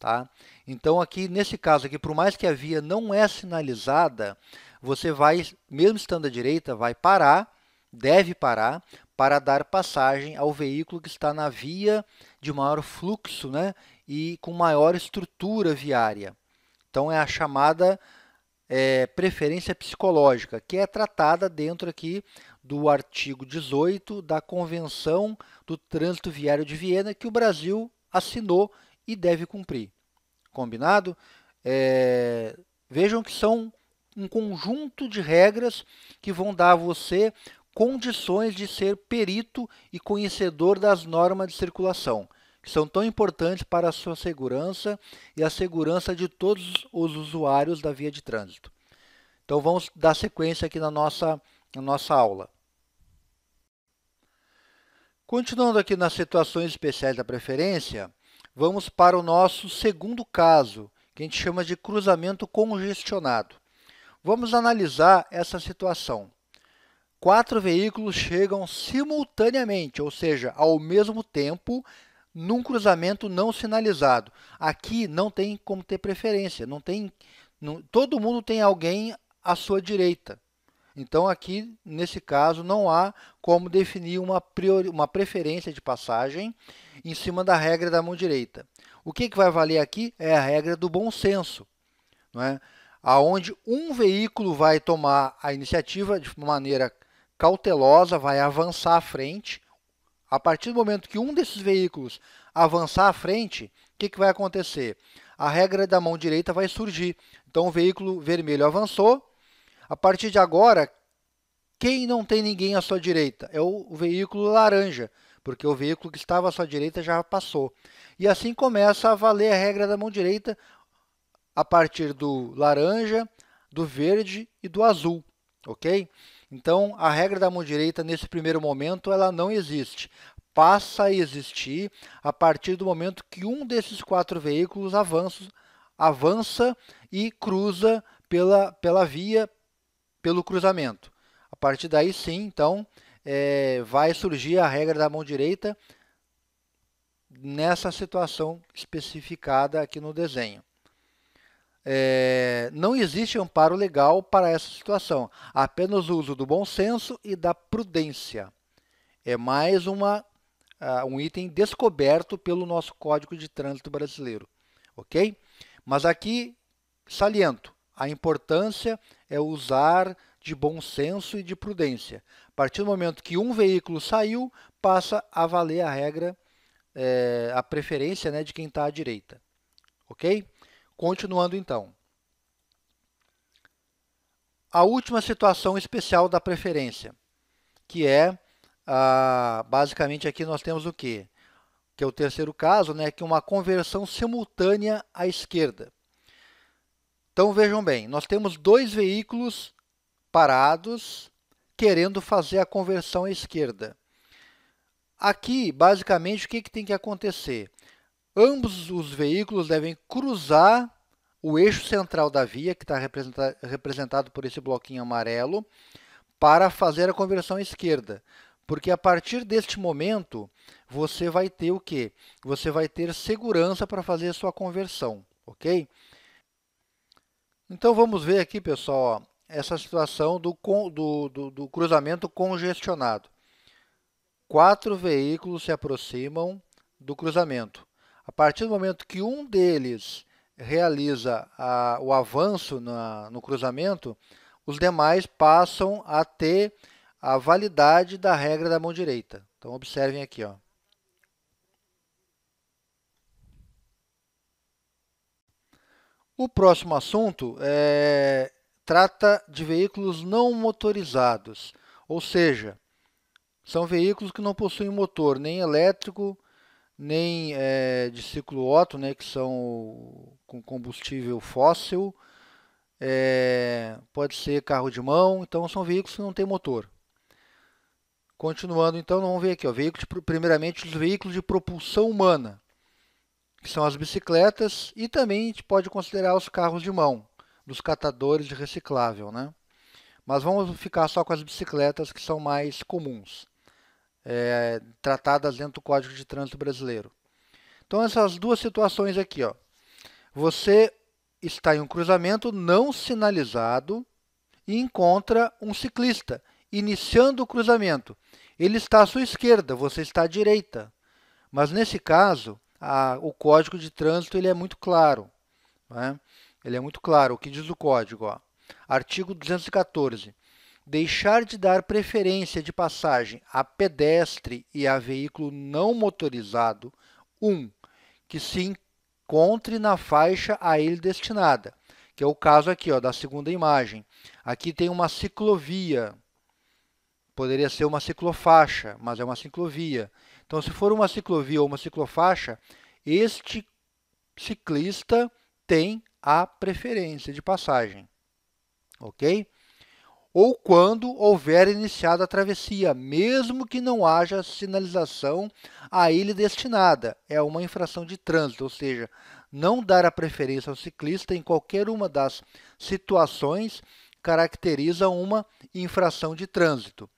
tá? Então aqui nesse caso aqui, por mais que a via não é sinalizada, você vai, mesmo estando à direita, vai parar, deve parar para dar passagem ao veículo que está na via de maior fluxo, né? E com maior estrutura viária. Então é a chamada é, preferência psicológica, que é tratada dentro aqui do artigo 18 da Convenção do Trânsito Viário de Viena, que o Brasil assinou e deve cumprir. Combinado? É, vejam que são um conjunto de regras que vão dar a você condições de ser perito e conhecedor das normas de circulação que são tão importantes para a sua segurança e a segurança de todos os usuários da via de trânsito. Então vamos dar sequência aqui na nossa, na nossa aula. Continuando aqui nas situações especiais da preferência, vamos para o nosso segundo caso, que a gente chama de cruzamento congestionado. Vamos analisar essa situação. Quatro veículos chegam simultaneamente, ou seja, ao mesmo tempo, num cruzamento não sinalizado. Aqui não tem como ter preferência, não tem, não, todo mundo tem alguém à sua direita. Então, aqui, nesse caso, não há como definir uma, priori, uma preferência de passagem em cima da regra da mão direita. O que, que vai valer aqui é a regra do bom senso, não é? aonde um veículo vai tomar a iniciativa de maneira cautelosa, vai avançar à frente, a partir do momento que um desses veículos avançar à frente, o que, que vai acontecer? A regra da mão direita vai surgir. Então, o veículo vermelho avançou. A partir de agora, quem não tem ninguém à sua direita? É o veículo laranja, porque o veículo que estava à sua direita já passou. E assim começa a valer a regra da mão direita a partir do laranja, do verde e do azul, ok? Então, a regra da mão direita nesse primeiro momento ela não existe. Passa a existir a partir do momento que um desses quatro veículos avança, avança e cruza pela, pela via, pelo cruzamento. A partir daí, sim, então, é, vai surgir a regra da mão direita nessa situação especificada aqui no desenho é, não existe amparo legal para essa situação, apenas o uso do bom senso e da prudência. É mais uma, uh, um item descoberto pelo nosso Código de Trânsito Brasileiro, ok? Mas aqui saliento, a importância é usar de bom senso e de prudência. A partir do momento que um veículo saiu, passa a valer a regra, é, a preferência né, de quem está à direita, ok? Continuando então. A última situação especial da preferência, que é ah, basicamente aqui nós temos o quê? Que é o terceiro caso, né, que é uma conversão simultânea à esquerda. Então vejam bem, nós temos dois veículos parados querendo fazer a conversão à esquerda. Aqui, basicamente, o que, que tem que acontecer? Ambos os veículos devem cruzar o eixo central da via, que está representado por esse bloquinho amarelo, para fazer a conversão à esquerda. Porque a partir deste momento, você vai ter o quê? Você vai ter segurança para fazer a sua conversão, ok? Então, vamos ver aqui, pessoal, essa situação do, do, do, do cruzamento congestionado. Quatro veículos se aproximam do cruzamento. A partir do momento que um deles realiza a, o avanço na, no cruzamento, os demais passam a ter a validade da regra da mão direita. Então, observem aqui. Ó. O próximo assunto é, trata de veículos não motorizados, ou seja, são veículos que não possuem motor, nem elétrico, nem é, de ciclo Otto, né, que são com combustível fóssil, é, pode ser carro de mão, então são veículos que não têm motor. Continuando, então, vamos ver aqui, ó, veículos, de, primeiramente os veículos de propulsão humana, que são as bicicletas, e também a gente pode considerar os carros de mão, dos catadores de reciclável, né? Mas vamos ficar só com as bicicletas que são mais comuns é, tratadas dentro do Código de Trânsito Brasileiro. Então, essas duas situações aqui, ó. Você está em um cruzamento não sinalizado e encontra um ciclista iniciando o cruzamento. Ele está à sua esquerda, você está à direita. Mas nesse caso, a, o código de trânsito ele é muito claro. Né? Ele é muito claro. O que diz o código? Ó. Artigo 214 deixar de dar preferência de passagem a pedestre e a veículo não motorizado, 1. Um, que se encontre na faixa a ele destinada, que é o caso aqui ó, da segunda imagem. Aqui tem uma ciclovia, poderia ser uma ciclofaixa, mas é uma ciclovia. Então, se for uma ciclovia ou uma ciclofaixa, este ciclista tem a preferência de passagem. Ok? ou quando houver iniciado a travessia, mesmo que não haja sinalização a ele destinada. É uma infração de trânsito, ou seja, não dar a preferência ao ciclista em qualquer uma das situações caracteriza uma infração de trânsito.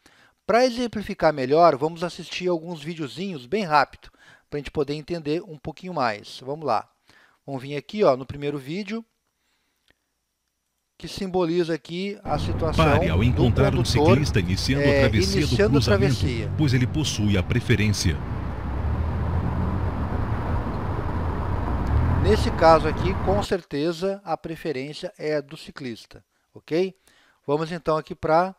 Para exemplificar melhor, vamos assistir alguns videozinhos bem rápido, para a gente poder entender um pouquinho mais. Vamos lá. Vamos vir aqui ó, no primeiro vídeo que simboliza aqui a situação Pare ao encontrar do condutor, um ciclista iniciando é, a travessia iniciando do cruzamento, travessia. pois ele possui a preferência. Nesse caso aqui, com certeza, a preferência é do ciclista, ok? Vamos então aqui para a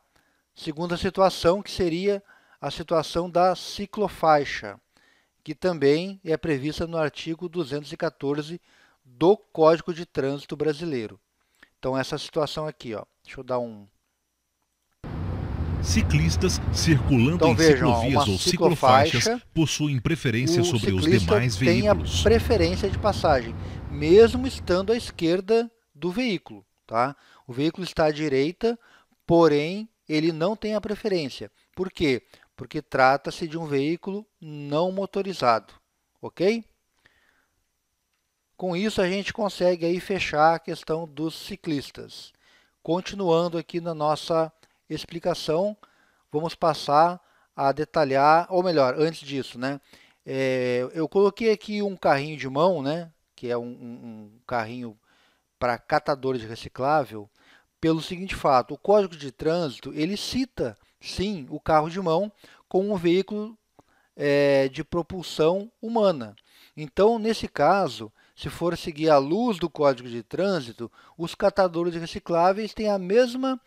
segunda situação, que seria a situação da ciclofaixa, que também é prevista no artigo 214 do Código de Trânsito Brasileiro. Então essa situação aqui, ó. Deixa eu dar um Ciclistas circulando então, em ciclovias ou ciclofaixas possuem preferência sobre os demais tem veículos. Tem a preferência de passagem, mesmo estando à esquerda do veículo, tá? O veículo está à direita, porém ele não tem a preferência. Por quê? Porque trata-se de um veículo não motorizado, ok? Com isso, a gente consegue aí fechar a questão dos ciclistas. Continuando aqui na nossa explicação, vamos passar a detalhar, ou melhor, antes disso, né? É, eu coloquei aqui um carrinho de mão, né? Que é um, um, carrinho para catadores de reciclável, pelo seguinte fato: o Código de Trânsito ele cita, sim, o carro de mão como um veículo é, de propulsão humana. Então, nesse caso, se for seguir à luz do Código de Trânsito, os catadores de recicláveis têm a mesma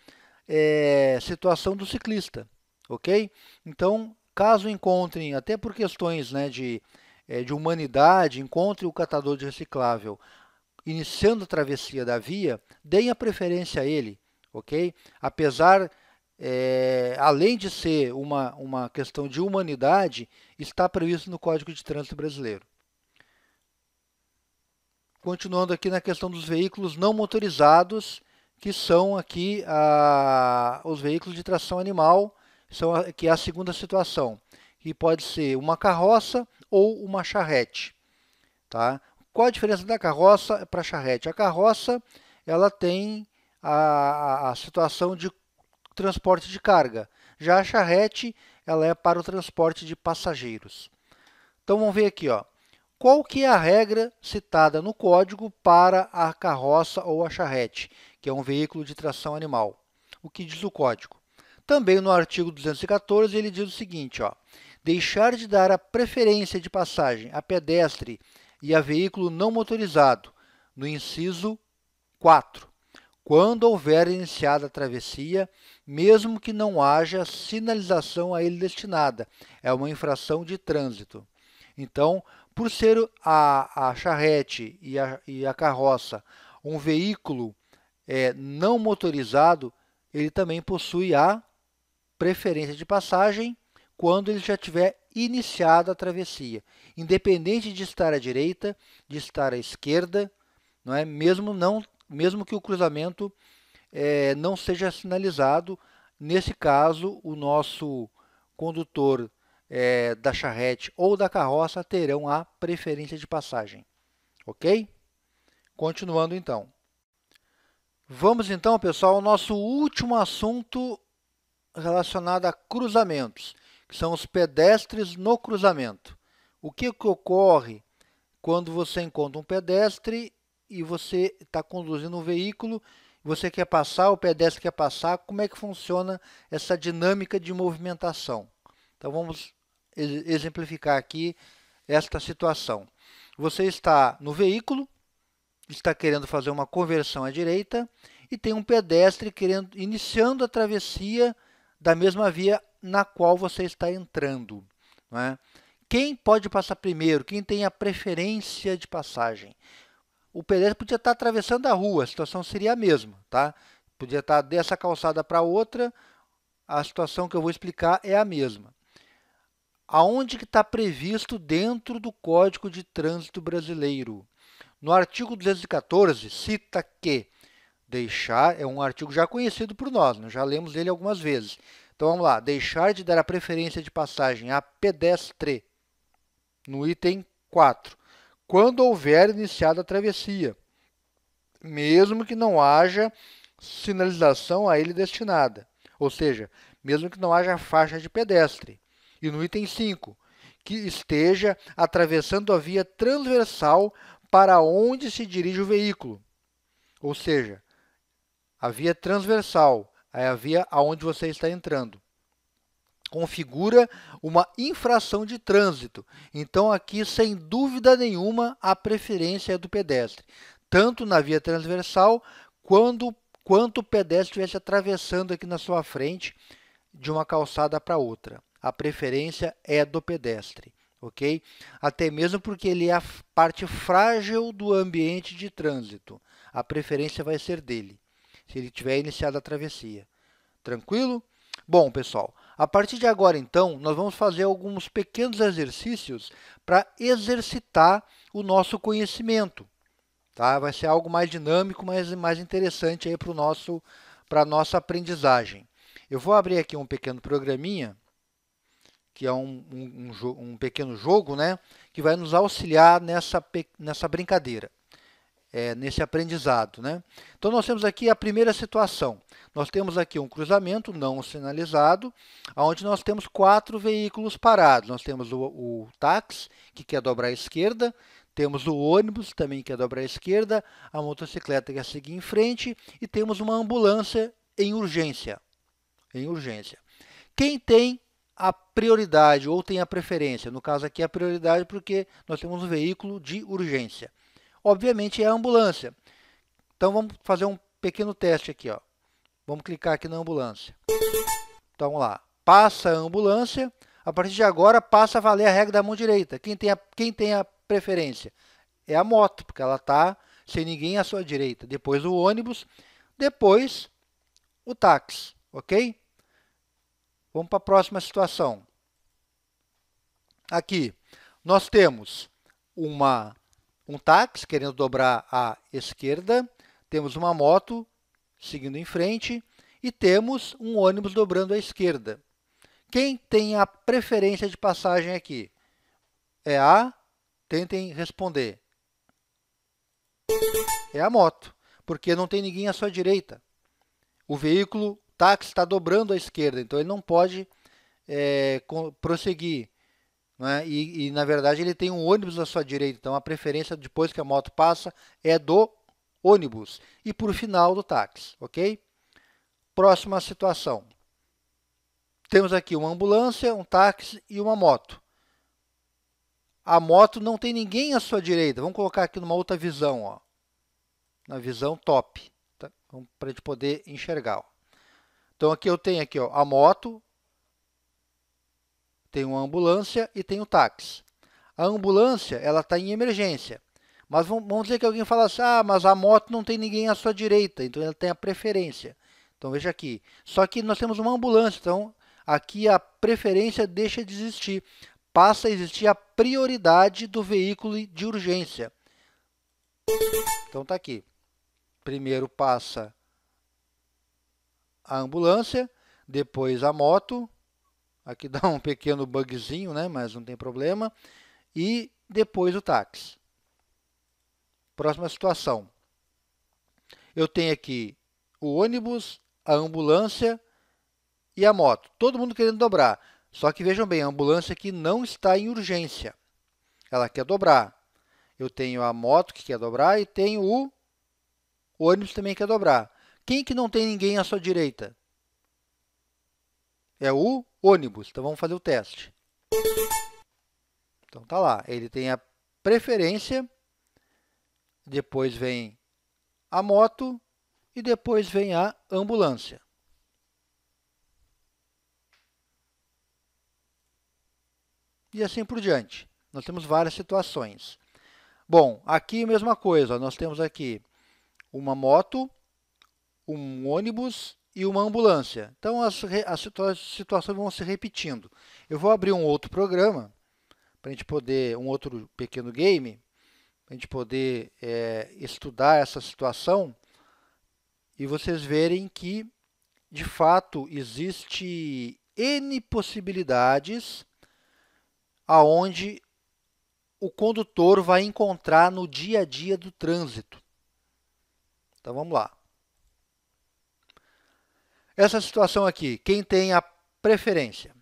é, situação do ciclista, ok? Então, caso encontrem, até por questões né, de, é, de humanidade, encontre o catador de reciclável iniciando a travessia da via, deem a preferência a ele, ok? Apesar é, além de ser uma, uma questão de humanidade, está previsto no Código de Trânsito Brasileiro. Continuando aqui na questão dos veículos não motorizados, que são aqui a, os veículos de tração animal, são a, que é a segunda situação, que pode ser uma carroça ou uma charrete. Tá? Qual a diferença da carroça para a charrete? A carroça ela tem a, a situação de transporte de carga. Já a charrete ela é para o transporte de passageiros. Então vamos ver aqui, ó qual que é a regra citada no código para a carroça ou a charrete, que é um veículo de tração animal. O que diz o código? Também no artigo 214 ele diz o seguinte, ó, deixar de dar a preferência de passagem a pedestre e a veículo não motorizado, no inciso 4, quando houver iniciada a travessia, mesmo que não haja sinalização a ele destinada, é uma infração de trânsito. Então, por ser a, a charrete e a, e a carroça um veículo é, não motorizado, ele também possui a preferência de passagem quando ele já tiver iniciado a travessia, independente de estar à direita, de estar à esquerda, não é? mesmo, não, mesmo que o cruzamento é, não seja sinalizado. Nesse caso, o nosso condutor é, da charrete ou da carroça terão a preferência de passagem. Ok? Continuando então. Vamos então, pessoal, ao nosso último assunto relacionado a cruzamentos, que são os pedestres no cruzamento. O que, que ocorre quando você encontra um pedestre e você está conduzindo um veículo, você quer passar, o pedestre quer passar, como é que funciona essa dinâmica de movimentação? Então vamos exemplificar aqui esta situação. Você está no veículo, está querendo fazer uma conversão à direita e tem um pedestre querendo iniciando a travessia da mesma via na qual você está entrando. Não é? Quem pode passar primeiro? Quem tem a preferência de passagem? O pedestre podia estar atravessando a rua, a situação seria a mesma. Tá? Podia estar dessa calçada para outra, a situação que eu vou explicar é a mesma aonde que está previsto dentro do Código de Trânsito Brasileiro. No artigo 214, cita que deixar é um artigo já conhecido por nós, nós né? já lemos ele algumas vezes. Então vamos lá, deixar de dar a preferência de passagem a pedestre no item 4, quando houver iniciado a travessia, mesmo que não haja sinalização a ele destinada, ou seja, mesmo que não haja faixa de pedestre. E no item 5, que esteja atravessando a via transversal para onde se dirige o veículo. Ou seja, a via transversal é a via aonde você está entrando. Configura uma infração de trânsito. Então, aqui, sem dúvida nenhuma, a preferência é do pedestre, tanto na via transversal quando, quanto o pedestre estivesse atravessando aqui na sua frente de uma calçada para outra a preferência é do pedestre, ok? Até mesmo porque ele é a parte frágil do ambiente de trânsito. A preferência vai ser dele, se ele tiver iniciado a travessia. Tranquilo? Bom, pessoal, a partir de agora, então, nós vamos fazer alguns pequenos exercícios para exercitar o nosso conhecimento. Tá? Vai ser algo mais dinâmico, mas mais interessante para a nossa aprendizagem. Eu vou abrir aqui um pequeno programinha que é um, um, um, um pequeno jogo, né, que vai nos auxiliar nessa, nessa brincadeira, é, nesse aprendizado. Né? Então, nós temos aqui a primeira situação. Nós temos aqui um cruzamento não sinalizado, onde nós temos quatro veículos parados. Nós temos o, o táxi, que quer dobrar à esquerda, temos o ônibus, também que dobrar à esquerda, a motocicleta que é seguir em frente e temos uma ambulância em urgência. Em urgência. Quem tem a prioridade ou tem a preferência. No caso aqui, a prioridade porque nós temos um veículo de urgência. Obviamente, é a ambulância. Então, vamos fazer um pequeno teste aqui. Ó. Vamos clicar aqui na ambulância. Então, vamos lá. Passa a ambulância. A partir de agora, passa a valer a regra da mão direita. Quem tem a, quem tem a preferência? É a moto, porque ela está sem ninguém à sua direita. Depois o ônibus. Depois o táxi, ok? Vamos para a próxima situação. Aqui, nós temos uma, um táxi querendo dobrar à esquerda, temos uma moto seguindo em frente e temos um ônibus dobrando à esquerda. Quem tem a preferência de passagem aqui? É a? Tentem responder. É a moto, porque não tem ninguém à sua direita. O veículo táxi está dobrando à esquerda, então ele não pode é, prosseguir. Né? E, e, na verdade, ele tem um ônibus à sua direita, então a preferência depois que a moto passa é do ônibus e por final do táxi, ok? Próxima situação. Temos aqui uma ambulância, um táxi e uma moto. A moto não tem ninguém à sua direita. Vamos colocar aqui numa outra visão, ó. na visão top, tá? para a gente poder enxergar. Ó. Então aqui eu tenho aqui, ó, a moto, tenho a ambulância e tenho o táxi. A ambulância ela está em emergência. Mas vamos dizer que alguém fala assim, ah, mas a moto não tem ninguém à sua direita, então ela tem a preferência. Então veja aqui. Só que nós temos uma ambulância, então aqui a preferência deixa de existir. Passa a existir a prioridade do veículo de urgência. Então está aqui. Primeiro passa a ambulância, depois a moto. Aqui dá um pequeno bugzinho, né? mas não tem problema. E depois o táxi. Próxima situação. Eu tenho aqui o ônibus, a ambulância e a moto. Todo mundo querendo dobrar. Só que vejam bem, a ambulância aqui não está em urgência. Ela quer dobrar. Eu tenho a moto que quer dobrar e tenho o ônibus também quer dobrar. Quem que não tem ninguém à sua direita? É o ônibus. Então, vamos fazer o teste. Então, tá lá. Ele tem a preferência, depois vem a moto e depois vem a ambulância. E assim por diante. Nós temos várias situações. Bom, aqui a mesma coisa. Nós temos aqui uma moto um ônibus e uma ambulância. Então as, as situações vão se repetindo. Eu vou abrir um outro programa para a gente poder, um outro pequeno game, para a gente poder é, estudar essa situação e vocês verem que, de fato, existe N possibilidades aonde o condutor vai encontrar no dia a dia do trânsito. Então vamos lá. Essa situação aqui, quem tem a preferência?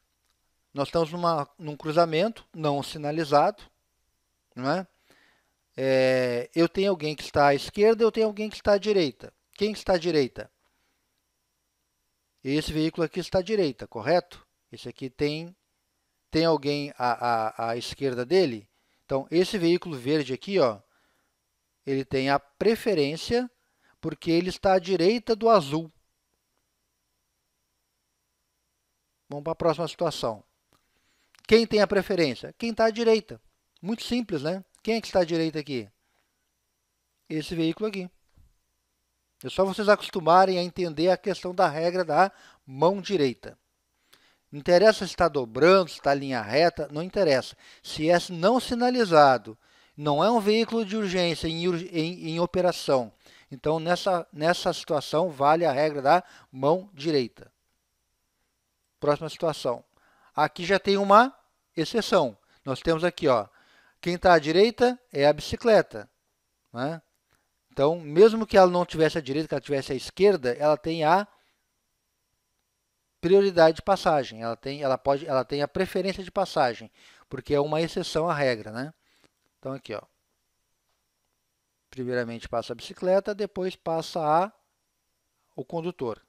Nós estamos numa, num cruzamento não sinalizado, não é? É, eu tenho alguém que está à esquerda, eu tenho alguém que está à direita. Quem está à direita? Esse veículo aqui está à direita, correto? Esse aqui tem, tem alguém à, à, à esquerda dele. Então, esse veículo verde aqui, ó, ele tem a preferência porque ele está à direita do azul. Vamos para a próxima situação. Quem tem a preferência? Quem está à direita. Muito simples, né? Quem é que está à direita aqui? Esse veículo aqui. É só vocês acostumarem a entender a questão da regra da mão direita. Não interessa se está dobrando, se está linha reta, não interessa. Se é não sinalizado, não é um veículo de urgência em, em, em operação. Então, nessa, nessa situação, vale a regra da mão direita. Próxima situação. Aqui já tem uma exceção. Nós temos aqui, ó, quem está à direita é a bicicleta. Né? Então, mesmo que ela não tivesse à direita, que ela tivesse à esquerda, ela tem a prioridade de passagem. Ela tem, ela pode, ela tem a preferência de passagem, porque é uma exceção à regra, né? Então aqui, ó. Primeiramente passa a bicicleta, depois passa a o condutor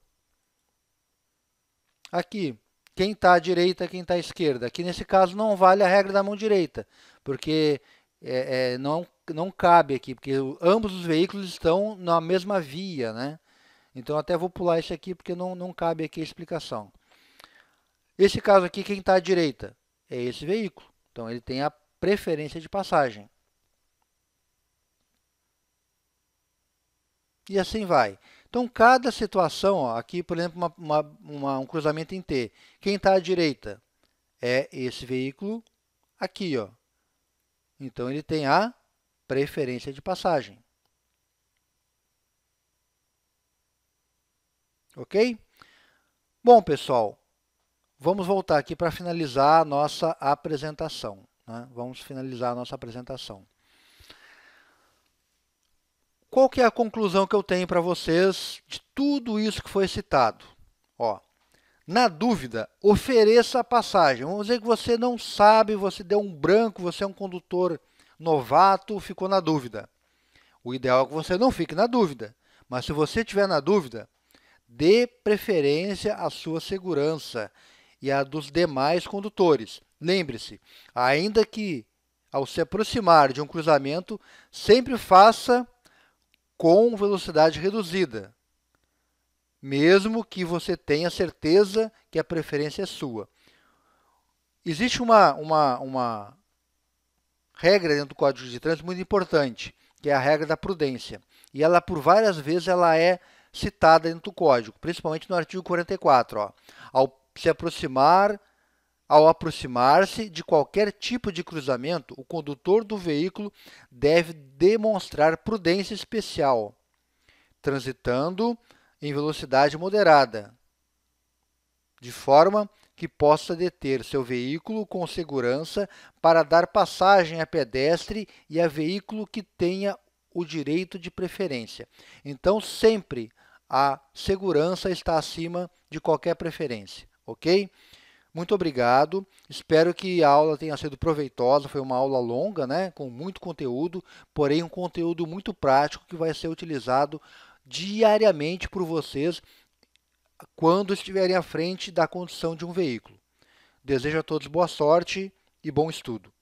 aqui quem está à direita, quem está à esquerda. Aqui nesse caso não vale a regra da mão direita, porque é, é, não, não cabe aqui, porque ambos os veículos estão na mesma via. Né? Então até vou pular esse aqui porque não, não cabe aqui a explicação. Esse caso aqui, quem está à direita é esse veículo. Então ele tem a preferência de passagem. E assim vai. Então, cada situação, ó, aqui, por exemplo, uma, uma, uma, um cruzamento em T. Quem está à direita é esse veículo aqui. Ó. Então, ele tem a preferência de passagem. Ok? Bom, pessoal, vamos voltar aqui para finalizar a nossa apresentação. Né? Vamos finalizar a nossa apresentação. Qual que é a conclusão que eu tenho para vocês de tudo isso que foi citado? Ó, na dúvida, ofereça a passagem. Vamos dizer que você não sabe, você deu um branco, você é um condutor novato, ficou na dúvida. O ideal é que você não fique na dúvida, mas se você estiver na dúvida, dê preferência à sua segurança e à dos demais condutores. Lembre-se, ainda que ao se aproximar de um cruzamento, sempre faça com velocidade reduzida, mesmo que você tenha certeza que a preferência é sua. Existe uma, uma, uma regra dentro do Código de Trânsito muito importante, que é a regra da prudência. E ela, por várias vezes, ela é citada dentro do Código, principalmente no artigo 44. Ó. Ao se aproximar ao aproximar-se de qualquer tipo de cruzamento, o condutor do veículo deve demonstrar prudência especial, transitando em velocidade moderada, de forma que possa deter seu veículo com segurança para dar passagem a pedestre e a veículo que tenha o direito de preferência. Então, sempre a segurança está acima de qualquer preferência, ok? Muito obrigado. Espero que a aula tenha sido proveitosa. Foi uma aula longa, né, com muito conteúdo, porém um conteúdo muito prático que vai ser utilizado diariamente por vocês quando estiverem à frente da condução de um veículo. Desejo a todos boa sorte e bom estudo.